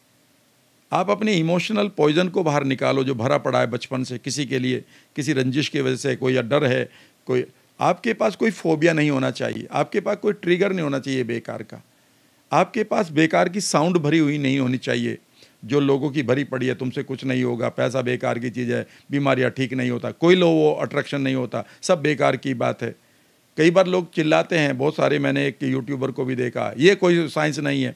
आप अपने इमोशनल पॉइजन को बाहर निकालो जो भरा पड़ा है बचपन से किसी के लिए किसी रंजिश की वजह से कोई या डर है कोई आपके पास कोई फोबिया नहीं होना चाहिए आपके पास कोई ट्रिगर नहीं होना चाहिए बेकार का आपके पास बेकार की साउंड भरी हुई नहीं होनी चाहिए जो लोगों की भरी पड़ी है तुमसे कुछ नहीं होगा पैसा बेकार की चीज़ है बीमारियाँ ठीक नहीं होता कोई लो वो अट्रैक्शन नहीं होता सब बेकार की बात है कई बार लोग चिल्लाते हैं बहुत सारे मैंने एक यूट्यूबर को भी देखा ये कोई साइंस नहीं है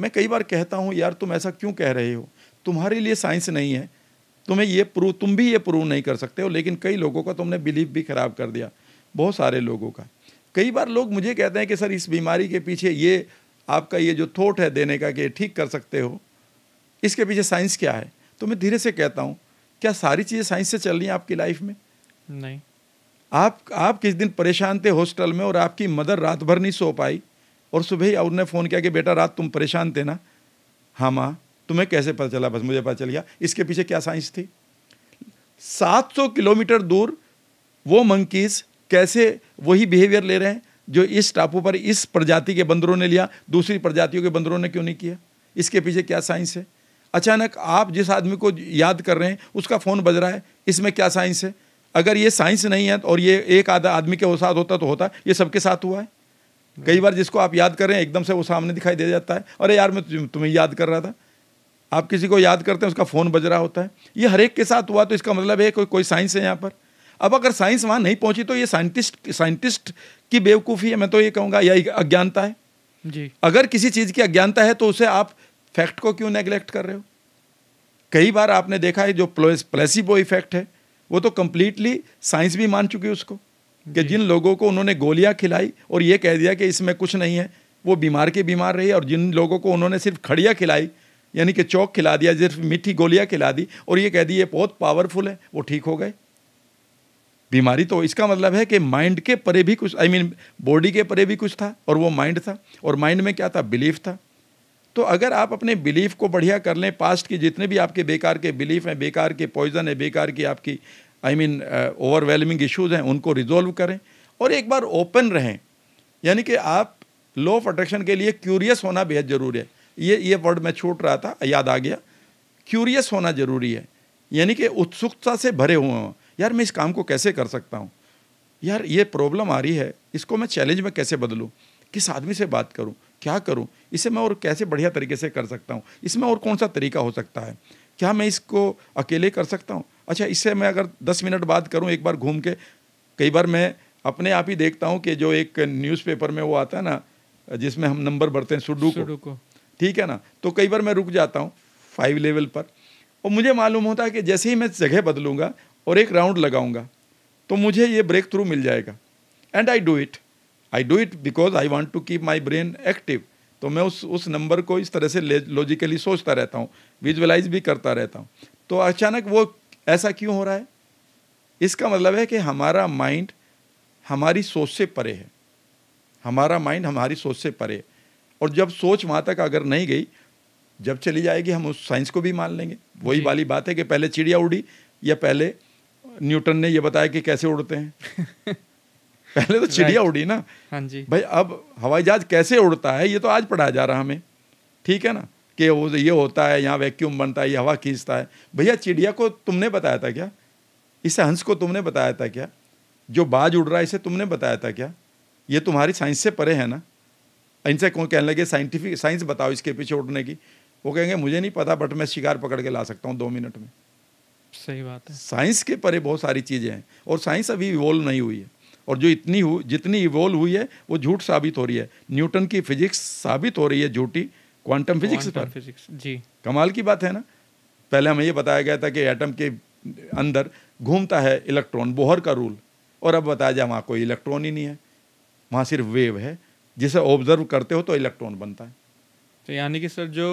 मैं कई बार कहता हूँ यार तुम ऐसा क्यों कह रहे हो तुम्हारे लिए साइंस नहीं है तुम्हें ये प्रूव तुम भी ये प्रूव नहीं कर सकते हो लेकिन कई लोगों का तुमने बिलीव भी ख़राब कर दिया बहुत सारे लोगों का कई बार लोग मुझे कहते हैं कि सर इस बीमारी के पीछे ये आपका ये जो थॉट है देने का कि ठीक कर सकते हो इसके पीछे साइंस क्या है तो मैं धीरे से कहता हूँ क्या सारी चीज़ें साइंस से चल रही हैं आपकी लाइफ में नहीं आप आप किस दिन परेशान थे हॉस्टल में और आपकी मदर रात भर नहीं सो पाई और सुबह ही उन्होंने फ़ोन किया कि बेटा रात तुम परेशान थे ना हाँ माँ तुम्हें कैसे पता चला बस मुझे पता चल गया इसके पीछे क्या साइंस थी 700 किलोमीटर दूर वो मंकीज़ कैसे वही बिहेवियर ले रहे हैं जो इस टापू पर इस प्रजाति के बंदरों ने लिया दूसरी प्रजातियों के बंदरों ने क्यों नहीं किया इसके पीछे क्या साइंस है अचानक आप जिस आदमी को याद कर रहे हैं उसका फ़ोन बज रहा है इसमें क्या साइंस है अगर ये साइंस नहीं है और ये एक आधा आदमी के साथ होता तो होता ये सबके साथ हुआ है कई बार जिसको आप याद कर रहे हैं एकदम से वो सामने दिखाई दे जाता है अरे यार मैं तुम्हें याद कर रहा था आप किसी को याद करते हैं उसका फ़ोन बज रहा होता है ये हर एक के साथ हुआ तो इसका मतलब है कोई कोई साइंस है यहाँ पर अब अगर साइंस वहाँ नहीं पहुँची तो ये साइंटिस्ट साइंटिस्ट की बेवकूफ़ी है मैं तो ये कहूँगा या अज्ञानता है जी अगर किसी चीज़ की अज्ञानता है तो उसे आप फैक्ट को क्यों नेग्लेक्ट कर रहे हो कई बार आपने देखा है जो प्लेसिबो इफेक्ट है वो तो कम्प्लीटली साइंस भी मान चुकी है उसको कि जिन लोगों को उन्होंने गोलियां खिलाई और ये कह दिया कि इसमें कुछ नहीं है वो बीमार के बीमार रहे और जिन लोगों को उन्होंने सिर्फ खड़िया खिलाई यानी कि चौक खिला दिया सिर्फ मीठी गोलियां खिला दी और ये कह दी ये बहुत पावरफुल है वो ठीक हो गए बीमारी तो इसका मतलब है कि माइंड के परे भी कुछ I I mean mean, body के परे भी कुछ था और वो माइंड था और माइंड में क्या था बिलीफ था तो अगर आप अपने बिलीफ को बढ़िया कर लें पास्ट के जितने भी आपके बेकार के बिलीफ हैं बेकार के पॉइज़न है बेकार की आपकी आई मीन ओवरवेलमिंग इश्यूज़ हैं उनको रिजोल्व करें और एक बार ओपन रहें यानी कि आप लॉ ऑफ अट्रैक्शन के लिए क्यूरियस होना बेहद ज़रूरी है ये ये वर्ड मैं छूट रहा था याद आ गया क्यूरियस होना ज़रूरी है यानी कि उत्सुकता से भरे हुए हों यार मैं इस काम को कैसे कर सकता हूँ यार ये प्रॉब्लम आ रही है इसको मैं चैलेंज में कैसे बदलूँ किस आदमी से बात करूँ क्या करूँ इसे मैं और कैसे बढ़िया तरीके से कर सकता हूँ इसमें और कौन सा तरीका हो सकता है क्या मैं इसको अकेले कर सकता हूँ अच्छा इससे मैं अगर दस मिनट बाद करूँ एक बार घूम के कई बार मैं अपने आप ही देखता हूँ कि जो एक न्यूज़पेपर में वो आता है ना जिसमें हम नंबर बढ़ते हैं सुडू को ठीक है ना तो कई बार मैं रुक जाता हूँ फाइव लेवल पर और मुझे मालूम होता है कि जैसे ही मैं जगह बदलूँगा और एक राउंड लगाऊँगा तो मुझे ये ब्रेक थ्रू मिल जाएगा and I do it I do it because I want to keep my brain active तो मैं उस उस नंबर को इस तरह से लॉजिकली सोचता रहता हूँ विजुअलाइज भी करता रहता हूँ तो अचानक वो ऐसा क्यों हो रहा है इसका मतलब है कि हमारा माइंड हमारी सोच से परे है हमारा माइंड हमारी सोच से परे है और जब सोच वहाँ तक अगर नहीं गई जब चली जाएगी हम उस साइंस को भी मान लेंगे वही वाली बात है कि पहले चिड़िया उड़ी या पहले न्यूटन ने यह बताया कि कैसे उड़ते हैं [laughs] पहले तो चिड़िया उड़ी ना हाँ जी भाई अब हवाई जहाज कैसे उड़ता है ये तो आज पढ़ाया जा रहा हमें ठीक है ना कि वो ये होता है यहाँ वैक्यूम बनता है ये हवा खींचता है भैया चिड़िया को तुमने बताया था क्या इसे हंस को तुमने बताया था क्या जो बाज उड़ रहा है इसे तुमने बताया था क्या ये तुम्हारी साइंस से परे है ना इनसे कौन कहने लगे साइंटिफिक साइंस बताओ इसके पीछे उड़ने की वो कहेंगे मुझे नहीं पता बट मैं शिकार पकड़ के ला सकता हूँ दो मिनट में सही बात है साइंस के परे बहुत सारी चीज़ें हैं और साइंस अभी इवोल्व नहीं हुई है और जो इतनी हुई जितनी इवोल्व हुई है वो झूठ साबित हो रही है न्यूटन की फिजिक्स साबित हो रही है झूठी क्वांटम फिजिक्स पर फिजिक्स जी कमाल की बात है ना पहले हमें ये बताया गया था कि एटम के अंदर घूमता है इलेक्ट्रॉन बोहर का रूल और अब बताया जाए वहाँ कोई इलेक्ट्रॉन ही नहीं है वहाँ सिर्फ वेव है जिसे ऑब्जर्व करते हो तो इलेक्ट्रॉन बनता है तो यानी कि सर जो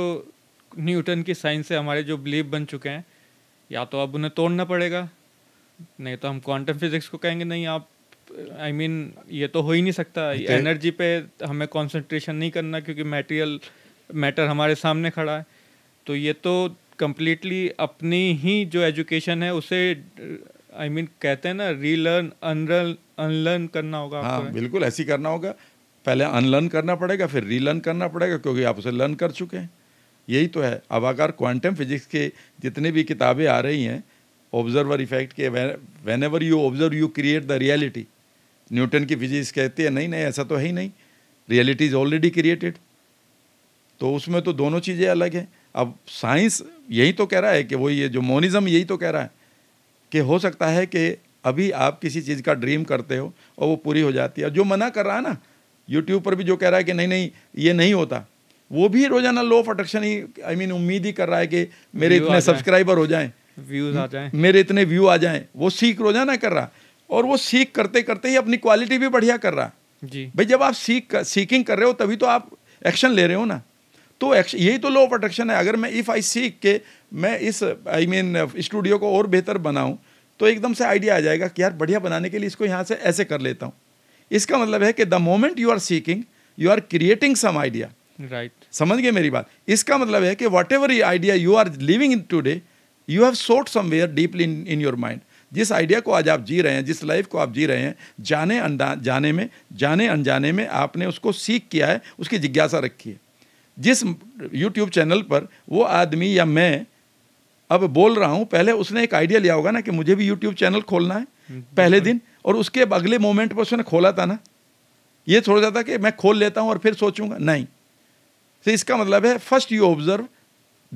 न्यूटन की साइंस से हमारे जो बिलीव बन चुके हैं या तो अब उन्हें तोड़ना पड़ेगा नहीं तो हम क्वांटम फिजिक्स को कहेंगे नहीं आप आई I मीन mean, ये तो हो ही नहीं सकता एनर्जी तो पे हमें कंसंट्रेशन नहीं करना क्योंकि मटेरियल मैटर हमारे सामने खड़ा है तो ये तो कम्प्लीटली अपनी ही जो एजुकेशन है उसे आई I मीन mean, कहते हैं ना रीलर्न अनलर्न अनलर्न करना होगा हाँ बिल्कुल ऐसी करना होगा पहले अनलर्न करना पड़ेगा फिर रीलर्न करना पड़ेगा क्योंकि आप उसे लर्न कर चुके हैं यही तो है अब अगर क्वांटम फिजिक्स के जितने भी किताबें आ रही हैं ऑब्जर्वर इफेक्ट के whenever you observe you create the reality Newton की फिजिक्स कहती है नहीं नहीं ऐसा तो है ही नहीं रियलिटी इज़ ऑलरेडी क्रिएटेड तो उसमें तो दोनों चीज़ें अलग हैं अब साइंस यही तो कह रहा है कि वो ये जो मोनिज़म यही तो कह रहा है कि हो सकता है कि अभी आप किसी चीज़ का ड्रीम करते हो और वो पूरी हो जाती है जो मना कर रहा है ना यूट्यूब पर भी जो कह रहा है कि नहीं नहीं ये नहीं होता वो भी रोजाना लो ऑफ अट्रैक्शन ही आई I मीन mean, उम्मीद ही कर रहा है कि मेरे इतने सब्सक्राइबर हो जाएं व्यूज आ जाएं मेरे इतने व्यू आ जाएं वो सीख रोजाना कर रहा और वो सीख करते करते ही अपनी क्वालिटी भी बढ़िया कर रहा जी भाई जब आप सीख सीकिंग कर रहे हो तभी तो आप एक्शन ले रहे हो ना तो यही तो लॉ ऑफ अट्रैक्शन है अगर मैं इफ़ आई सीख के मैं इस आई मीन स्टूडियो को और बेहतर बनाऊँ तो एकदम से आइडिया आ जाएगा कि यार बढ़िया बनाने के लिए इसको यहाँ से ऐसे कर लेता हूँ इसका मतलब है कि the moment you are seeking you are creating some idea right समझ गए मेरी बात इसका मतलब है कि whatever idea you are living in today you have sought somewhere deeply in in your mind जिस आइडिया को आज आप जी रहे हैं जिस लाइफ को आप जी रहे हैं जाने अनजाने में जाने अनजाने में आपने उसको सीख किया है उसकी जिज्ञासा रखी है जिस यूट्यूब चैनल पर वो आदमी या मैं अब बोल रहा हूँ पहले उसने एक आइडिया लिया होगा ना कि मुझे भी यूट्यूब चैनल खोलना है हम्म, पहले दिन और उसके अगले मोमेंट पर उसने खोला था ना ये थोड़ा था कि मैं खोल लेता हूँ और फिर सोचूंगा नहीं तो इसका मतलब है first you observe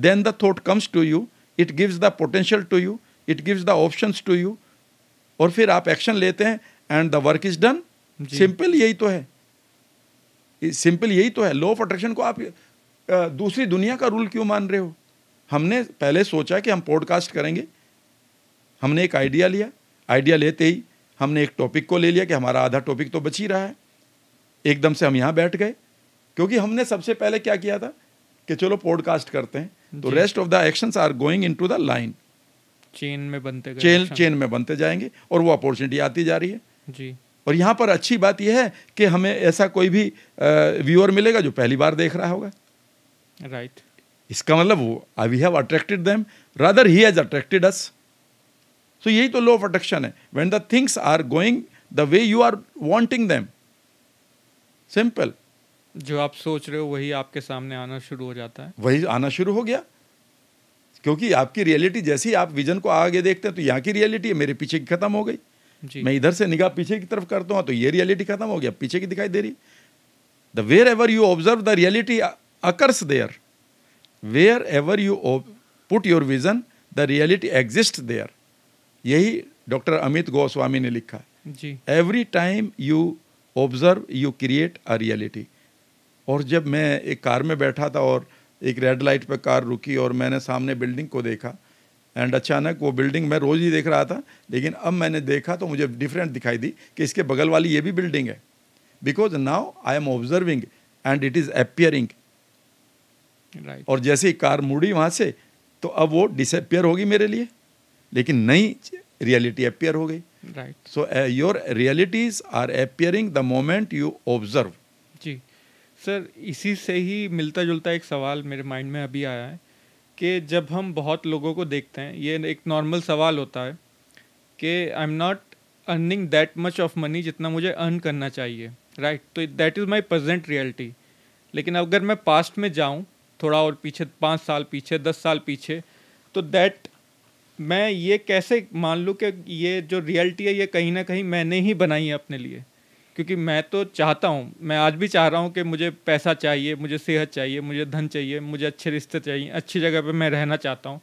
then the thought comes to you it gives the potential to you it gives the option to you और फिर आप एक्शन लेते हैं and the work is done simple यही तो है सिंपल यही तो है लॉ ऑफ अट्रैक्शन को आप दूसरी दुनिया का रूल क्यों मान रहे हो हमने पहले सोचा कि हम पॉडकास्ट करेंगे हमने एक आइडिया लिया आइडिया लेते ही हमने एक टॉपिक को ले लिया कि हमारा आधा टॉपिक तो बच ही रहा है एकदम से हम यहाँ बैठ गए क्योंकि हमने सबसे पहले क्या किया था कि चलो पॉडकास्ट करते हैं तो rest of the action are going into the line chain में बनते चेन चेन में बनते जाएंगे और वो अपॉर्चुनिटी आती जा रही है जी और यहाँ पर अच्छी बात यह है कि हमें ऐसा कोई भी व्यूअर मिलेगा जो पहली बार देख रहा होगा राइट इसका मतलब वो we have attracted them rather he has attracted us so यही तो लॉ ऑफ अट्रैक्शन है when the things are going the way you are wanting them simple जो आप सोच रहे हो वही आपके सामने आना शुरू हो जाता है वही आना शुरू हो गया क्योंकि आपकी रियलिटी जैसी आप विजन को आगे देखते हैं तो यहाँ की रियलिटी है मेरे पीछे की खत्म हो गई जी. मैं इधर से निगाह पीछे की तरफ करता हूँ तो ये रियलिटी खत्म हो गया पीछे की दिखाई दे रही the wherever you observe the reality occurs there. Wherever you put your vision, the reality exists there. यही डॉक्टर अमित गोस्वामी ने लिखा है every time you observe you create a reality और जब मैं एक कार में बैठा था और एक रेड लाइट पर कार रुकी और मैंने सामने बिल्डिंग को देखा एंड अचानक वो बिल्डिंग मैं रोज़ ही देख रहा था लेकिन अब मैंने देखा तो मुझे डिफरेंट दिखाई दी कि इसके बगल वाली ये भी बिल्डिंग है because now I am observing and it is appearing right. और जैसे ही कार मुड़ी वहाँ से तो अब वो डिसअपियर होगी मेरे लिए लेकिन नई रियलिटी अपियर हो गई right so your realities are appearing the moment you observe जी सर इसी से ही मिलता जुलता एक सवाल मेरे माइंड में अभी आया है कि जब हम बहुत लोगों को देखते हैं ये एक नॉर्मल सवाल होता है कि I am not earning that much of money जितना मुझे अर्न करना चाहिए राइट right? तो that is my present reality लेकिन अगर मैं पास्ट में जाऊँ थोड़ा और पीछे पाँच साल पीछे दस साल पीछे तो दैट मैं ये कैसे मान लूँ कि ये जो रियलिटी है ये कहीं ना कहीं मैंने ही बनाई है अपने लिए क्योंकि मैं तो चाहता हूँ मैं आज भी चाह रहा हूँ कि मुझे पैसा चाहिए मुझे सेहत चाहिए मुझे धन चाहिए मुझे अच्छे रिश्ते चाहिए अच्छी जगह पर मैं रहना चाहता हूँ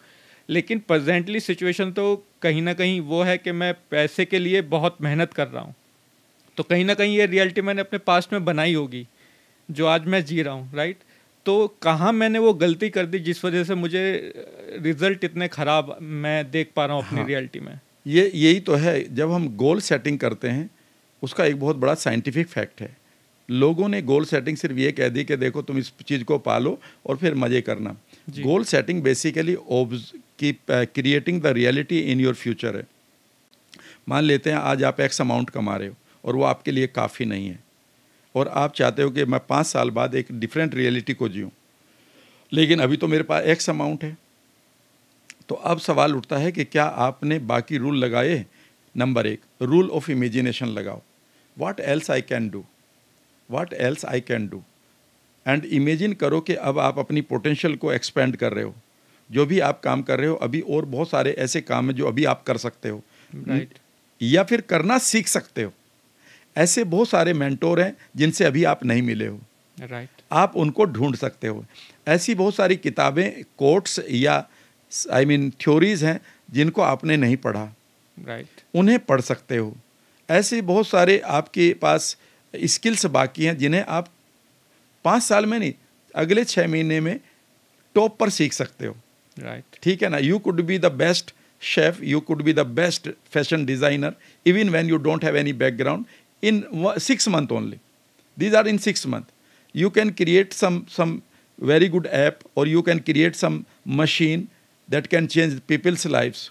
लेकिन प्रजेंटली सिचुएशन तो कहीं ना कहीं वो है कि मैं पैसे के लिए बहुत मेहनत कर रहा हूँ तो कहीं ना कहीं ये रियलिटी मैंने अपने पास्ट में बनाई होगी जो आज मैं जी रहा हूँ राइट तो कहाँ मैंने वो गलती कर दी जिस वजह से मुझे रिजल्ट इतने ख़राब मैं देख पा रहा हूँ अपनी हाँ, रियलिटी में ये यही तो है जब हम गोल सेटिंग करते हैं उसका एक बहुत बड़ा साइंटिफिक फैक्ट है लोगों ने गोल सेटिंग सिर्फ ये कह दी कि देखो तुम इस चीज़ को पालो और फिर मज़े करना गोल सेटिंग बेसिकली ओब्ज की creating the reality in your future है मान लेते हैं आज आप एक्स अमाउंट कमा रहे हो और वो आपके लिए काफ़ी नहीं है और आप चाहते हो कि मैं पाँच साल बाद एक डिफरेंट रियलिटी को जीऊँ लेकिन अभी तो मेरे पास एक्स अमाउंट है तो अब सवाल उठता है कि क्या आपने बाकी रूल लगाए नंबर एक रूल ऑफ इमेजिनेशन लगाओ what else I can do what else I can do and imagine करो कि अब आप अपनी पोटेंशियल को एक्सपेंड कर रहे हो जो भी आप काम कर रहे हो अभी और बहुत सारे ऐसे काम हैं जो अभी आप कर सकते हो राइट right. या फिर करना सीख सकते हो ऐसे बहुत सारे मेंटोर हैं जिनसे अभी आप नहीं मिले हो राइट right. आप उनको ढूंढ सकते हो ऐसी बहुत सारी किताबें कोट्स या आई मीन थ्योरीज हैं जिनको आपने नहीं पढ़ा राइट right. उन्हें पढ़ सकते हो ऐसे बहुत सारे आपके पास स्किल्स बाकी हैं जिन्हें आप पाँच साल में नहीं अगले छः महीने में टॉप पर सीख सकते हो राइट right. ठीक है ना you could be the best chef you could be the best fashion designer even when you don't have any background in six month only. These are in six month. You can create some some very good app or you can create some machine that can change people's lives.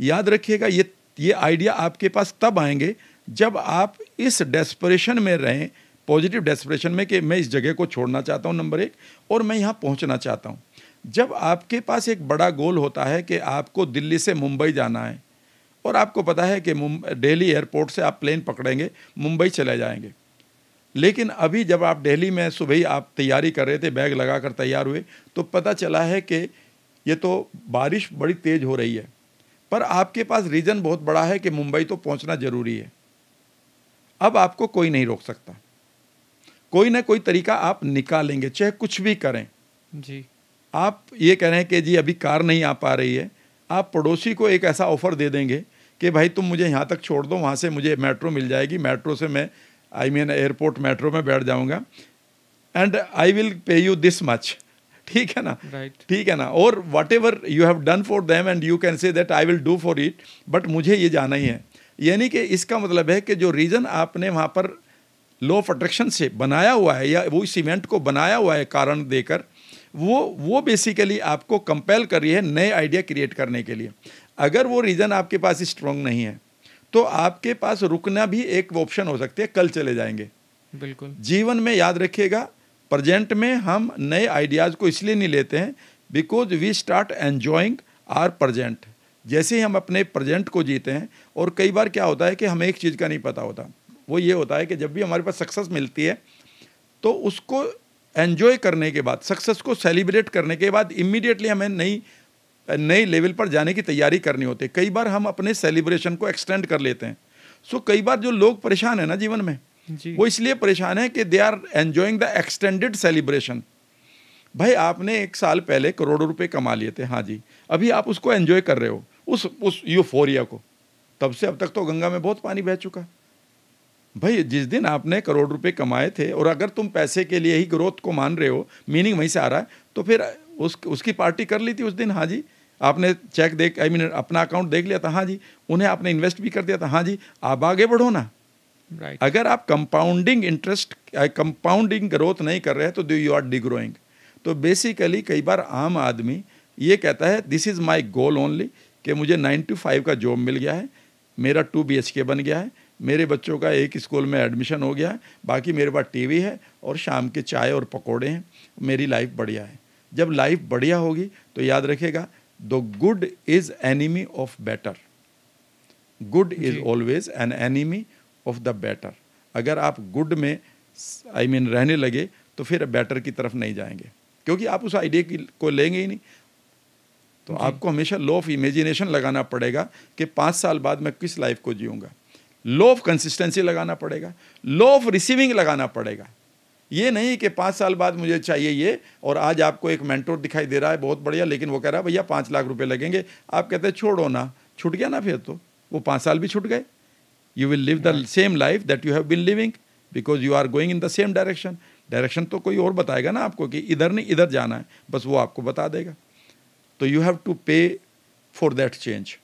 याद रखिएगा ये ये idea आपके पास तब आएंगे जब आप इस डेस्परेशन में रहें पॉजिटिव डेस्परेशन में कि मैं इस जगह को छोड़ना चाहता हूँ नंबर एक और मैं यहाँ पहुँचना चाहता हूँ जब आपके पास एक बड़ा गोल होता है कि आपको दिल्ली से मुंबई जाना है और आपको पता है कि डेली एयरपोर्ट से आप प्लेन पकड़ेंगे मुंबई चले जाएंगे लेकिन अभी जब आप दिल्ली में सुबह ही आप तैयारी कर रहे थे बैग लगा कर तैयार हुए तो पता चला है कि ये तो बारिश बड़ी तेज़ हो रही है पर आपके पास रीज़न बहुत बड़ा है कि मुंबई तो पहुंचना ज़रूरी है अब आपको कोई नहीं रोक सकता कोई ना कोई तरीका आप निकालेंगे चाहे कुछ भी करें जी आप ये कह रहे हैं कि जी अभी कार नहीं आ पा रही है आप पड़ोसी को एक ऐसा ऑफ़र दे देंगे कि भाई तुम मुझे यहाँ तक छोड़ दो वहाँ से मुझे मेट्रो मिल जाएगी मेट्रो से मैं आई मीन एयरपोर्ट मेट्रो में बैठ जाऊँगा and I will pay you this much ठीक है ना राइट ठीक है ना और whatever you have done for them and you can say that I will do for it but मुझे ये जाना ही है यानी कि इसका मतलब है कि जो रीज़न आपने वहाँ पर लॉ ऑफ अट्रैक्शन से बनाया हुआ है या वो इस इवेंट को बनाया हुआ है कारण देकर वो वो बेसिकली आपको कंपेल कर रही है नए आइडिया क्रिएट करने के लिए अगर वो रीज़न आपके पास स्ट्रांग नहीं है तो आपके पास रुकना भी एक ऑप्शन हो सकती है कल चले जाएंगे बिल्कुल जीवन में याद रखिएगा प्रजेंट में हम नए आइडियाज़ को इसलिए नहीं लेते हैं because we start enjoying our present जैसे ही हम अपने प्रजेंट को जीते हैं और कई बार क्या होता है कि हमें एक चीज़ का नहीं पता होता वो ये होता है कि जब भी हमारे पास सक्सेस मिलती है तो उसको एन्जॉय करने के बाद सक्सेस को सेलिब्रेट करने के बाद इमिडिएटली हमें नई नए लेवल पर जाने की तैयारी करनी होती है कई बार हम अपने सेलिब्रेशन को एक्सटेंड कर लेते हैं सो कई बार जो लोग परेशान है ना जीवन में जी। वो इसलिए परेशान है कि they are enjoying the extended celebration भाई आपने एक साल पहले करोड़ों रुपए कमा लिए थे हाँ जी अभी आप उसको एन्जॉय कर रहे हो उस उस यूफोरिया को तब से अब तक तो गंगा में बहुत पानी बह चुका भाई जिस दिन आपने करोड़ रुपए कमाए थे और अगर तुम पैसे के लिए ही ग्रोथ को मान रहे हो मीनिंग वहीं से आ रहा है तो फिर उस उसकी पार्टी कर ली थी उस दिन हाँ जी आपने चेक देख आई I मीन mean, अपना अकाउंट देख लिया था तो हाँ जी उन्हें आपने इन्वेस्ट भी कर दिया था तो हाँ जी आप आगे बढ़ो ना right. अगर आप कंपाउंडिंग इंटरेस्ट कंपाउंडिंग ग्रोथ नहीं कर रहे तो दू यू आर डिग्रोइंग तो बेसिकली कई बार आम आदमी ये कहता है this is my goal only कि मुझे नाइन टू फाइव का जॉब मिल गया है मेरा टू बी एच के बन गया है मेरे बच्चों का एक स्कूल में एडमिशन हो गया है बाकी मेरे पास टीवी है और शाम के चाय और पकौड़े हैं मेरी लाइफ बढ़िया है जब लाइफ बढ़िया होगी तो याद रखेगा the good is enemy of better good is always an enemy of the better अगर आप गुड में आई I मीन mean, रहने लगे तो फिर बेटर की तरफ नहीं जाएंगे क्योंकि आप उस आइडिया की को लेंगे ही नहीं तो आपको हमेशा लो ऑफ इमेजिनेशन लगाना पड़ेगा कि पाँच साल बाद मैं किस लाइफ को जीऊँगा लो ऑफ कंसिस्टेंसी लगाना पड़ेगा लो ऑफ रिसीविंग लगाना पड़ेगा ये नहीं कि पाँच साल बाद मुझे चाहिए ये और आज आपको एक मेंटोर दिखाई दे रहा है बहुत बढ़िया लेकिन वो कह रहा है भैया पाँच लाख रुपये लगेंगे आप कहते हैं छोड़ो ना छूट गया ना फिर तो वो पाँच साल भी छूट गए you will live the same life that you have been living because you are going in the same direction direction तो कोई और बताएगा ना आपको कि इधर नहीं इधर जाना है बस वो आपको बता देगा तो you have to pay for that change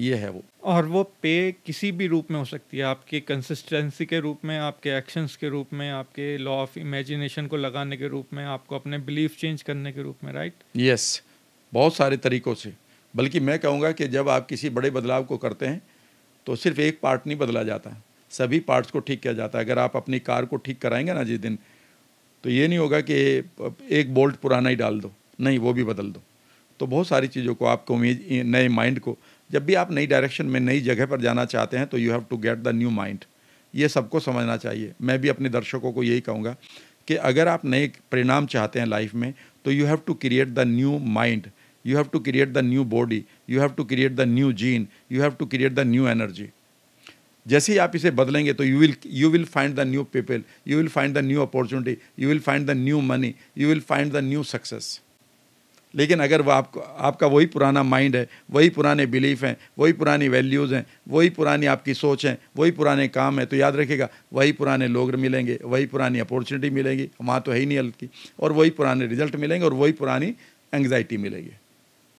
ये है वो और वो पे किसी भी रूप में हो सकती है आपकी कंसिस्टेंसी के रूप में आपके एक्शंस के रूप में आपके लॉ ऑफ इमेजिनेशन को लगाने के रूप में आपको अपने बिलीफ चेंज करने के रूप में राइट यस yes, बहुत सारे तरीक़ों से बल्कि मैं कहूँगा कि जब आप किसी बड़े बदलाव को करते हैं तो सिर्फ एक पार्ट नहीं बदला जाता सभी पार्ट्स को ठीक किया जाता है अगर आप अपनी कार को ठीक कराएंगे ना जिस दिन तो ये नहीं होगा कि एक बोल्ट पुराना ही डाल दो नहीं वो भी बदल दो तो बहुत सारी चीज़ों को आपको उम्मीद नए माइंड को जब भी आप नई डायरेक्शन में नई जगह पर जाना चाहते हैं तो you have to get the new mind ये सबको समझना चाहिए मैं भी अपने दर्शकों को यही कहूँगा कि अगर आप नए परिणाम चाहते हैं लाइफ में तो you have to create the new mind you have to create the new body you have to create the new gene you have to create the new energy जैसे ही आप इसे बदलेंगे तो you will you will find the new people you will find the new opportunity you will find the new money you will find the new success लेकिन अगर वो आपको आपका वही पुराना माइंड है वही पुराने बिलीफ हैं वही पुरानी वैल्यूज़ हैं वही पुरानी आपकी सोच है वही पुराने काम है तो याद रखिएगा वही पुराने लोग मिलेंगे वही पुरानी अपॉर्चुनिटी मिलेगी वहाँ तो है ही नहीं हल्की और वही पुराने रिजल्ट मिलेंगे और वही पुरानी एंग्जाइटी मिलेगी